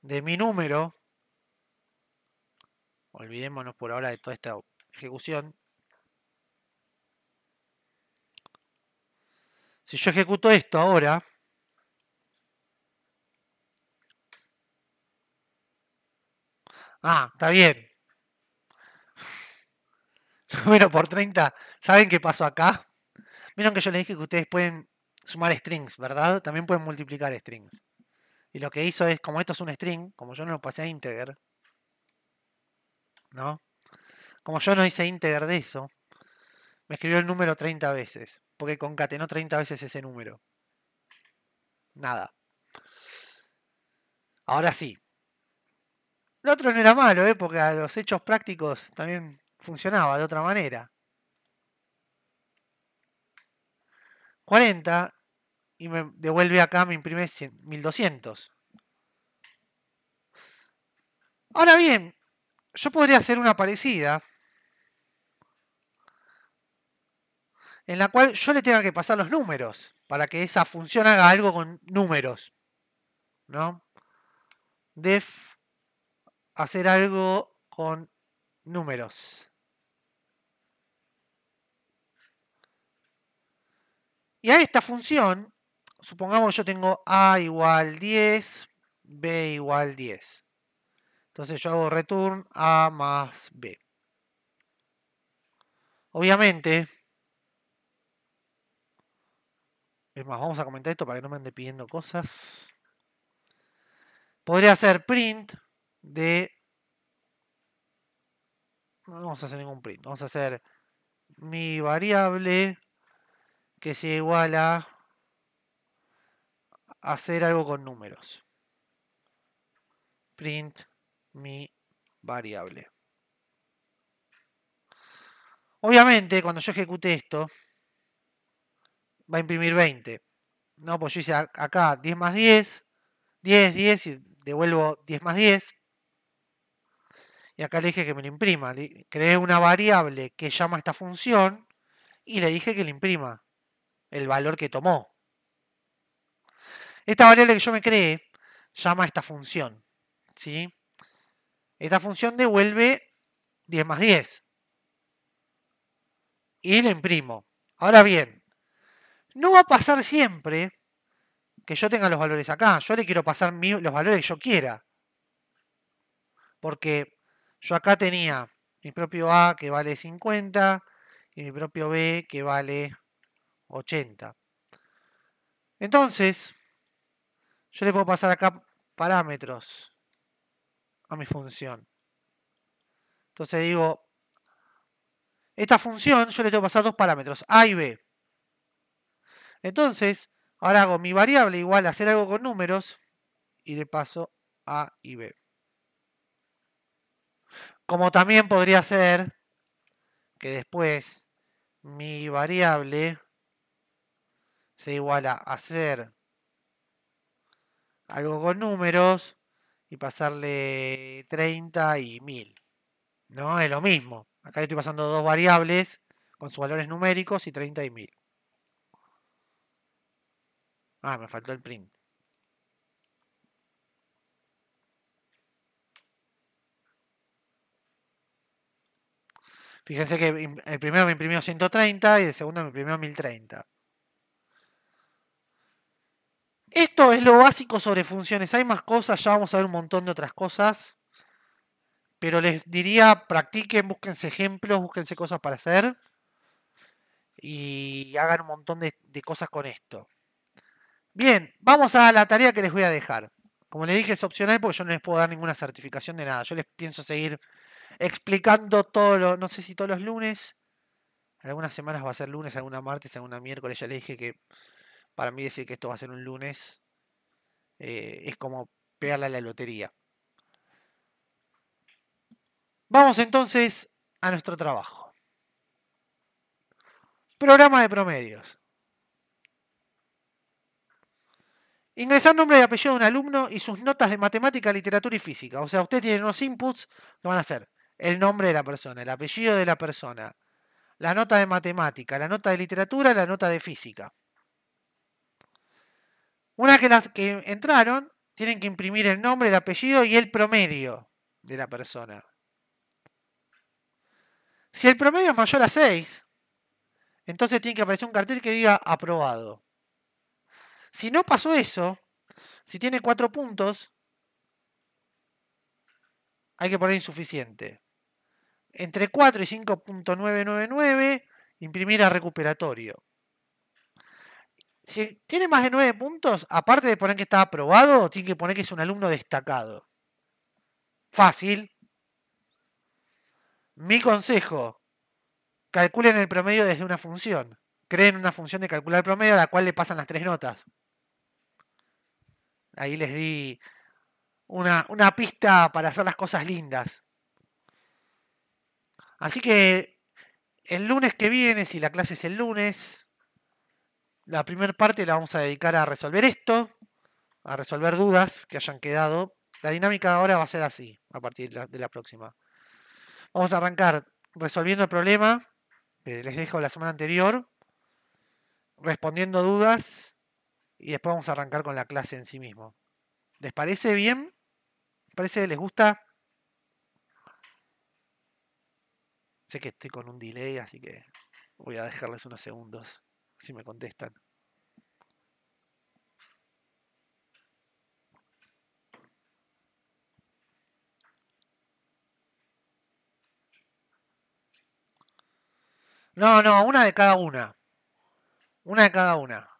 de mi número, olvidémonos por ahora de toda esta ejecución. Si yo ejecuto esto ahora, Ah, está bien. Número por 30. ¿Saben qué pasó acá? Miren que yo les dije que ustedes pueden sumar strings, ¿verdad? También pueden multiplicar strings. Y lo que hizo es, como esto es un string, como yo no lo pasé a integer, ¿no? Como yo no hice integer de eso, me escribió el número 30 veces, porque concatenó 30 veces ese número. Nada. Ahora sí. Lo otro no era malo, ¿eh? porque a los hechos prácticos también funcionaba de otra manera. y me devuelve acá, me imprime 1200. Ahora bien, yo podría hacer una parecida en la cual yo le tenga que pasar los números para que esa función haga algo con números. ¿No? Def hacer algo con números. Y a esta función, supongamos yo tengo A igual 10, B igual 10. Entonces yo hago return A más B. Obviamente, es más, vamos a comentar esto para que no me ande pidiendo cosas. Podría hacer print de... no vamos a hacer ningún print. Vamos a hacer mi variable que sea igual a hacer algo con números. Print mi variable. Obviamente, cuando yo ejecute esto, va a imprimir 20. No, pues yo hice acá 10 más 10, 10, 10 y devuelvo 10 más 10. Y acá le dije que me lo imprima. creé una variable que llama a esta función y le dije que le imprima el valor que tomó. Esta variable que yo me cree llama esta función. Esta función devuelve 10 más 10. Y le imprimo. Ahora bien, no va a pasar siempre que yo tenga los valores acá. Yo le quiero pasar los valores que yo quiera. Porque yo acá tenía mi propio A que vale 50 y mi propio B que vale 80. Entonces, yo le puedo pasar acá parámetros a mi función. Entonces digo, esta función yo le tengo que pasar dos parámetros, A y B. Entonces, ahora hago mi variable igual a hacer algo con números y le paso A y B. Como también podría ser que después mi variable se a hacer algo con números y pasarle 30 y 1000. No, es lo mismo. Acá le estoy pasando dos variables con sus valores numéricos y 30 y 1000. Ah, me faltó el print. Fíjense que el primero me imprimió 130 y el segundo me imprimió 1030. Esto es lo básico sobre funciones. Hay más cosas, ya vamos a ver un montón de otras cosas. Pero les diría, practiquen, búsquense ejemplos, búsquense cosas para hacer. Y hagan un montón de, cosas con esto. Bien, vamos a la tarea que les voy a dejar. Como les dije, es opcional porque yo no les puedo dar ninguna certificación de nada. Yo les pienso seguir explicando todo lo, no sé si todos los lunes, algunas semanas va a ser lunes, alguna martes, alguna miércoles, ya les dije que para mí decir que esto va a ser un lunes eh, es como pegarle a la lotería. Vamos entonces a nuestro trabajo. Programa de promedios. Ingresar nombre y apellido de un alumno y sus notas de matemática, literatura y física. O sea, usted tiene unos inputs que van a ser el nombre de la persona, el apellido de la persona, la nota de matemática, la nota de literatura, la nota de física. Una vez que las que entraron, tienen que imprimir el nombre, el apellido y el promedio de la persona. Si el promedio es mayor a 6, entonces tiene que aparecer un cartel que diga aprobado. Si no pasó eso, si tiene 4 puntos, hay que poner insuficiente. Entre 4 y 5.999, imprimir a recuperatorio si tiene más de nueve puntos, aparte de poner que está aprobado, tiene que poner que es un alumno destacado. Fácil. Mi consejo, calculen el promedio desde una función. Creen una función de calcular promedio a la cual le pasan las tres notas. Ahí les di una, una pista para hacer las cosas lindas. Así que el lunes que viene, si la clase es el lunes, la primera parte la vamos a dedicar a resolver esto, a resolver dudas que hayan quedado. La dinámica ahora va a ser así, a partir de la, próxima. Vamos a arrancar resolviendo el problema que les dejo la semana anterior, respondiendo dudas y después vamos a arrancar con la clase en sí mismo. ¿Les parece bien? parece les gusta? Sé que estoy con un delay, así que voy a dejarles unos segundos si me contestan. No, no, una de cada una. Una de cada una.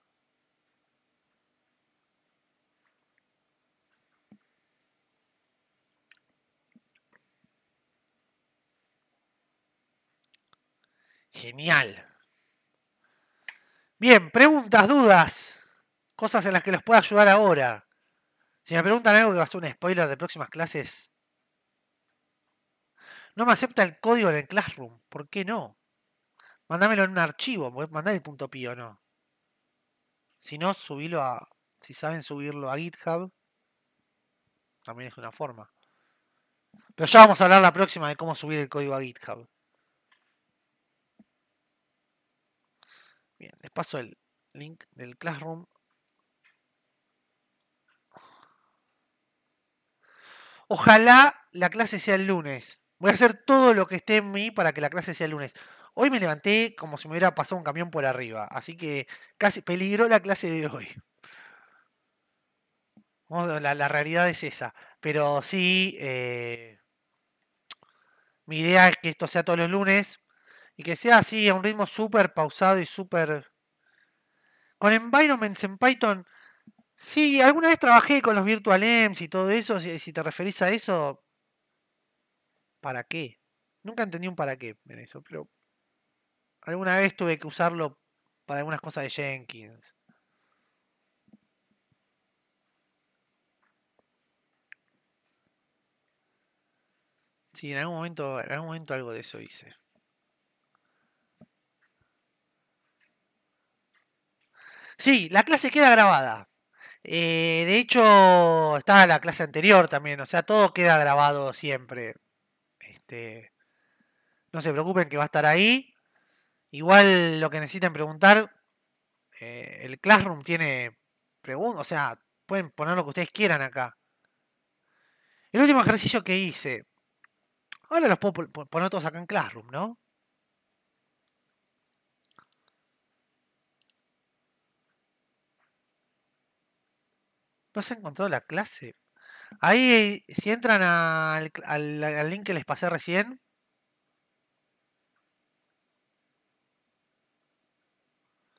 Genial. Bien, preguntas, dudas, cosas en las que los pueda ayudar ahora. Si me preguntan algo que va a ser un spoiler de próximas clases, no me acepta el código en el Classroom. ¿Por qué no? mándamelo en un archivo. Mandar el punto o no. Si no, subilo a. Si saben subirlo a GitHub, también es una forma. Pero ya vamos a hablar la próxima de cómo subir el código a GitHub. les paso el link del Classroom. Ojalá la clase sea el lunes. Voy a hacer todo lo que esté en mí para que la clase sea el lunes. Hoy me levanté como si me hubiera pasado un camión por arriba, así que casi peligro la clase de hoy. La, realidad es esa. Pero sí, eh, mi idea es que esto sea todos los lunes, y que sea así a un ritmo súper pausado y súper... Con environments en Python, sí, alguna vez trabajé con los virtualems y todo eso, si, te referís a eso, ¿para qué? Nunca entendí un para qué en eso, pero alguna vez tuve que usarlo para algunas cosas de Jenkins. Sí, en algún momento, en algún momento algo de eso hice. Sí, la clase queda grabada. Eh, de hecho, está la clase anterior también, o sea, todo queda grabado siempre. Este, no se preocupen que va a estar ahí. Igual lo que necesiten preguntar, eh, el Classroom tiene preguntas, o sea, pueden poner lo que ustedes quieran acá. El último ejercicio que hice, ahora los puedo poner todos acá en Classroom, ¿no? No se encontró la clase. Ahí, si entran al, link que les pasé recién,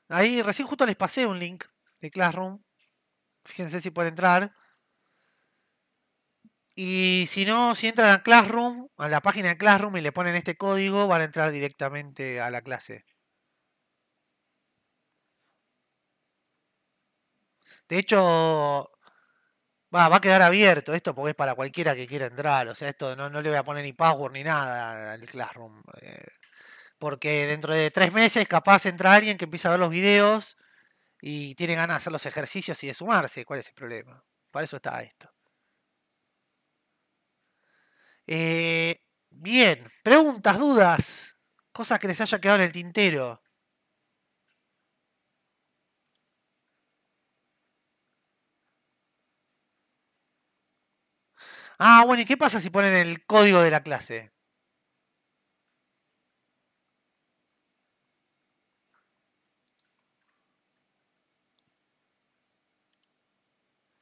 Ahí recién justo les pasé un link de Classroom. Fíjense si pueden entrar. Y si no, si entran a Classroom, a la página de Classroom y le ponen este código, van a entrar directamente a la clase. De hecho, Va, va a quedar abierto esto porque es para cualquiera que quiera entrar. O sea, esto no, le voy a poner ni password ni nada al Classroom. Eh, porque dentro de tres meses capaz entra alguien que empieza a ver los videos y tiene ganas de hacer los ejercicios y de sumarse. ¿Cuál es el problema? Para eso está esto. Eh, bien, preguntas, dudas, cosas que les haya quedado en el tintero. Ah, bueno, ¿y qué pasa si ponen el código de la clase?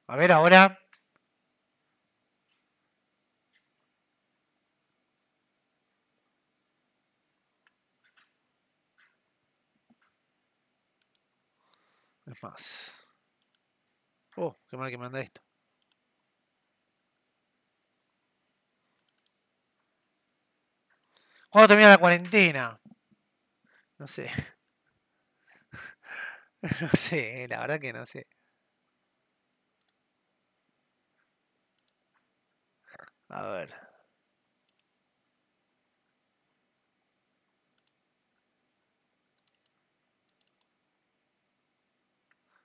A ver ahora. Es más. Oh, qué mal que me anda esto. ¿Cuándo termina la cuarentena? No sé. No sé, la verdad que no sé. A ver.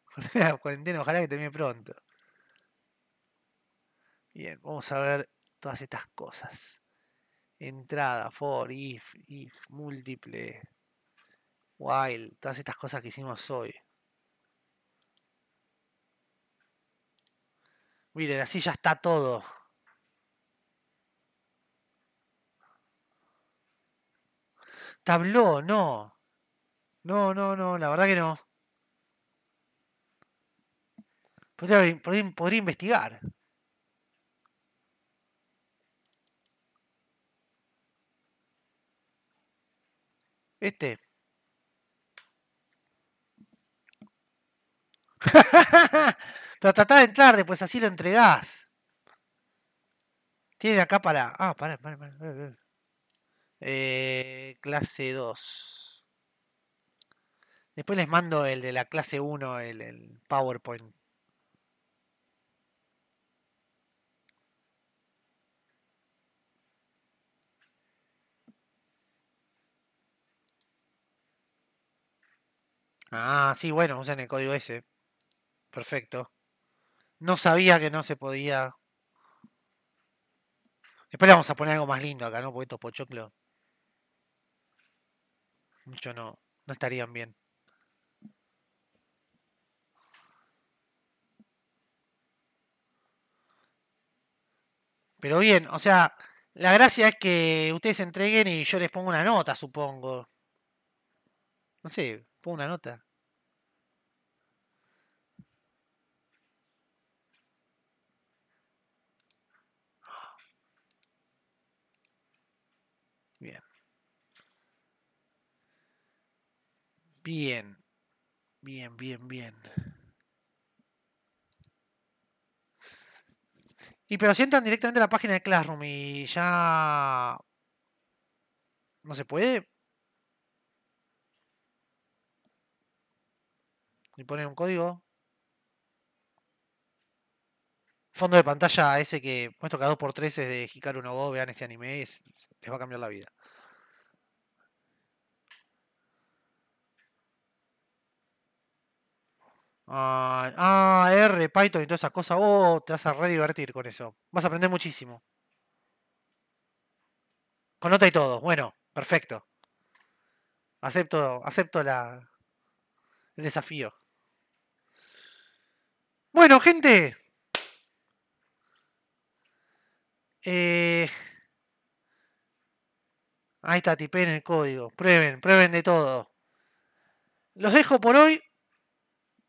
La cuarentena, ojalá que termine pronto. Bien, vamos a ver todas estas cosas entrada, for, if, if, múltiple, while, todas estas cosas que hicimos hoy. Miren, así ya está todo. Tabló, no. No, no, no, la verdad que no. podría, podría investigar. Este. Pero tratá de entrar, después así lo entregás. Tiene acá para. Ah, pará, pará, pará. Eh, clase 2. Después les mando el de la clase 1, el PowerPoint Ah, sí, bueno, usan el código ese. Perfecto. No sabía que no se podía. Después vamos a poner algo más lindo acá, ¿no? Porque estos pochoclos. Mucho no. No estarían bien. Pero bien, o sea, la gracia es que ustedes entreguen y yo les pongo una nota, supongo. No sé. Pon una nota. Bien. Bien. Bien, bien, bien. Y pero entran directamente a la página de Classroom y ya... ¿No se puede? y poner un código. Fondo de pantalla ese que muestro a 2x3 es de Hikaru no Go, vean ese anime, les va a cambiar la vida. Ah, R, Python y todas esas cosas. Oh, te vas a re divertir con eso. Vas a aprender muchísimo. Con nota y todo. Bueno, perfecto. Acepto, acepto la, el desafío. Bueno, gente. Eh, ahí está, tipen el código. Prueben, prueben de todo. Los dejo por hoy.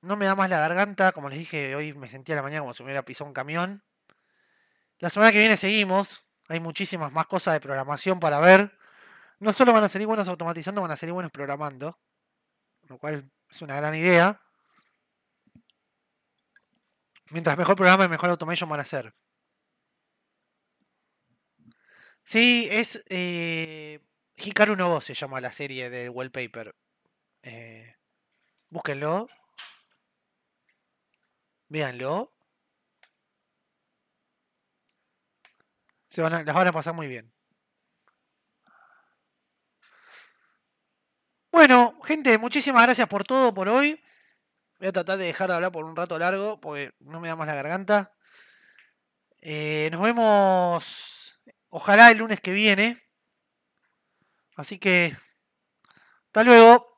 No me da más la garganta. Como les dije, hoy me sentía a la mañana como si me hubiera pisado un camión. La semana que viene seguimos. Hay muchísimas más cosas de programación para ver. No solo van a salir buenos automatizando, van a salir buenos programando. Lo cual es una gran idea. Mientras mejor programa y mejor automation van a ser. Sí, es. Eh, Hikaru voz se llama la serie del wallpaper. Eh, búsquenlo. Véanlo. Se las van a pasar muy bien. Bueno, gente, muchísimas gracias por todo por hoy. Voy a tratar de dejar de hablar por un rato largo porque no me da más la garganta. Eh, nos vemos, ojalá el lunes que viene. Así que, hasta luego.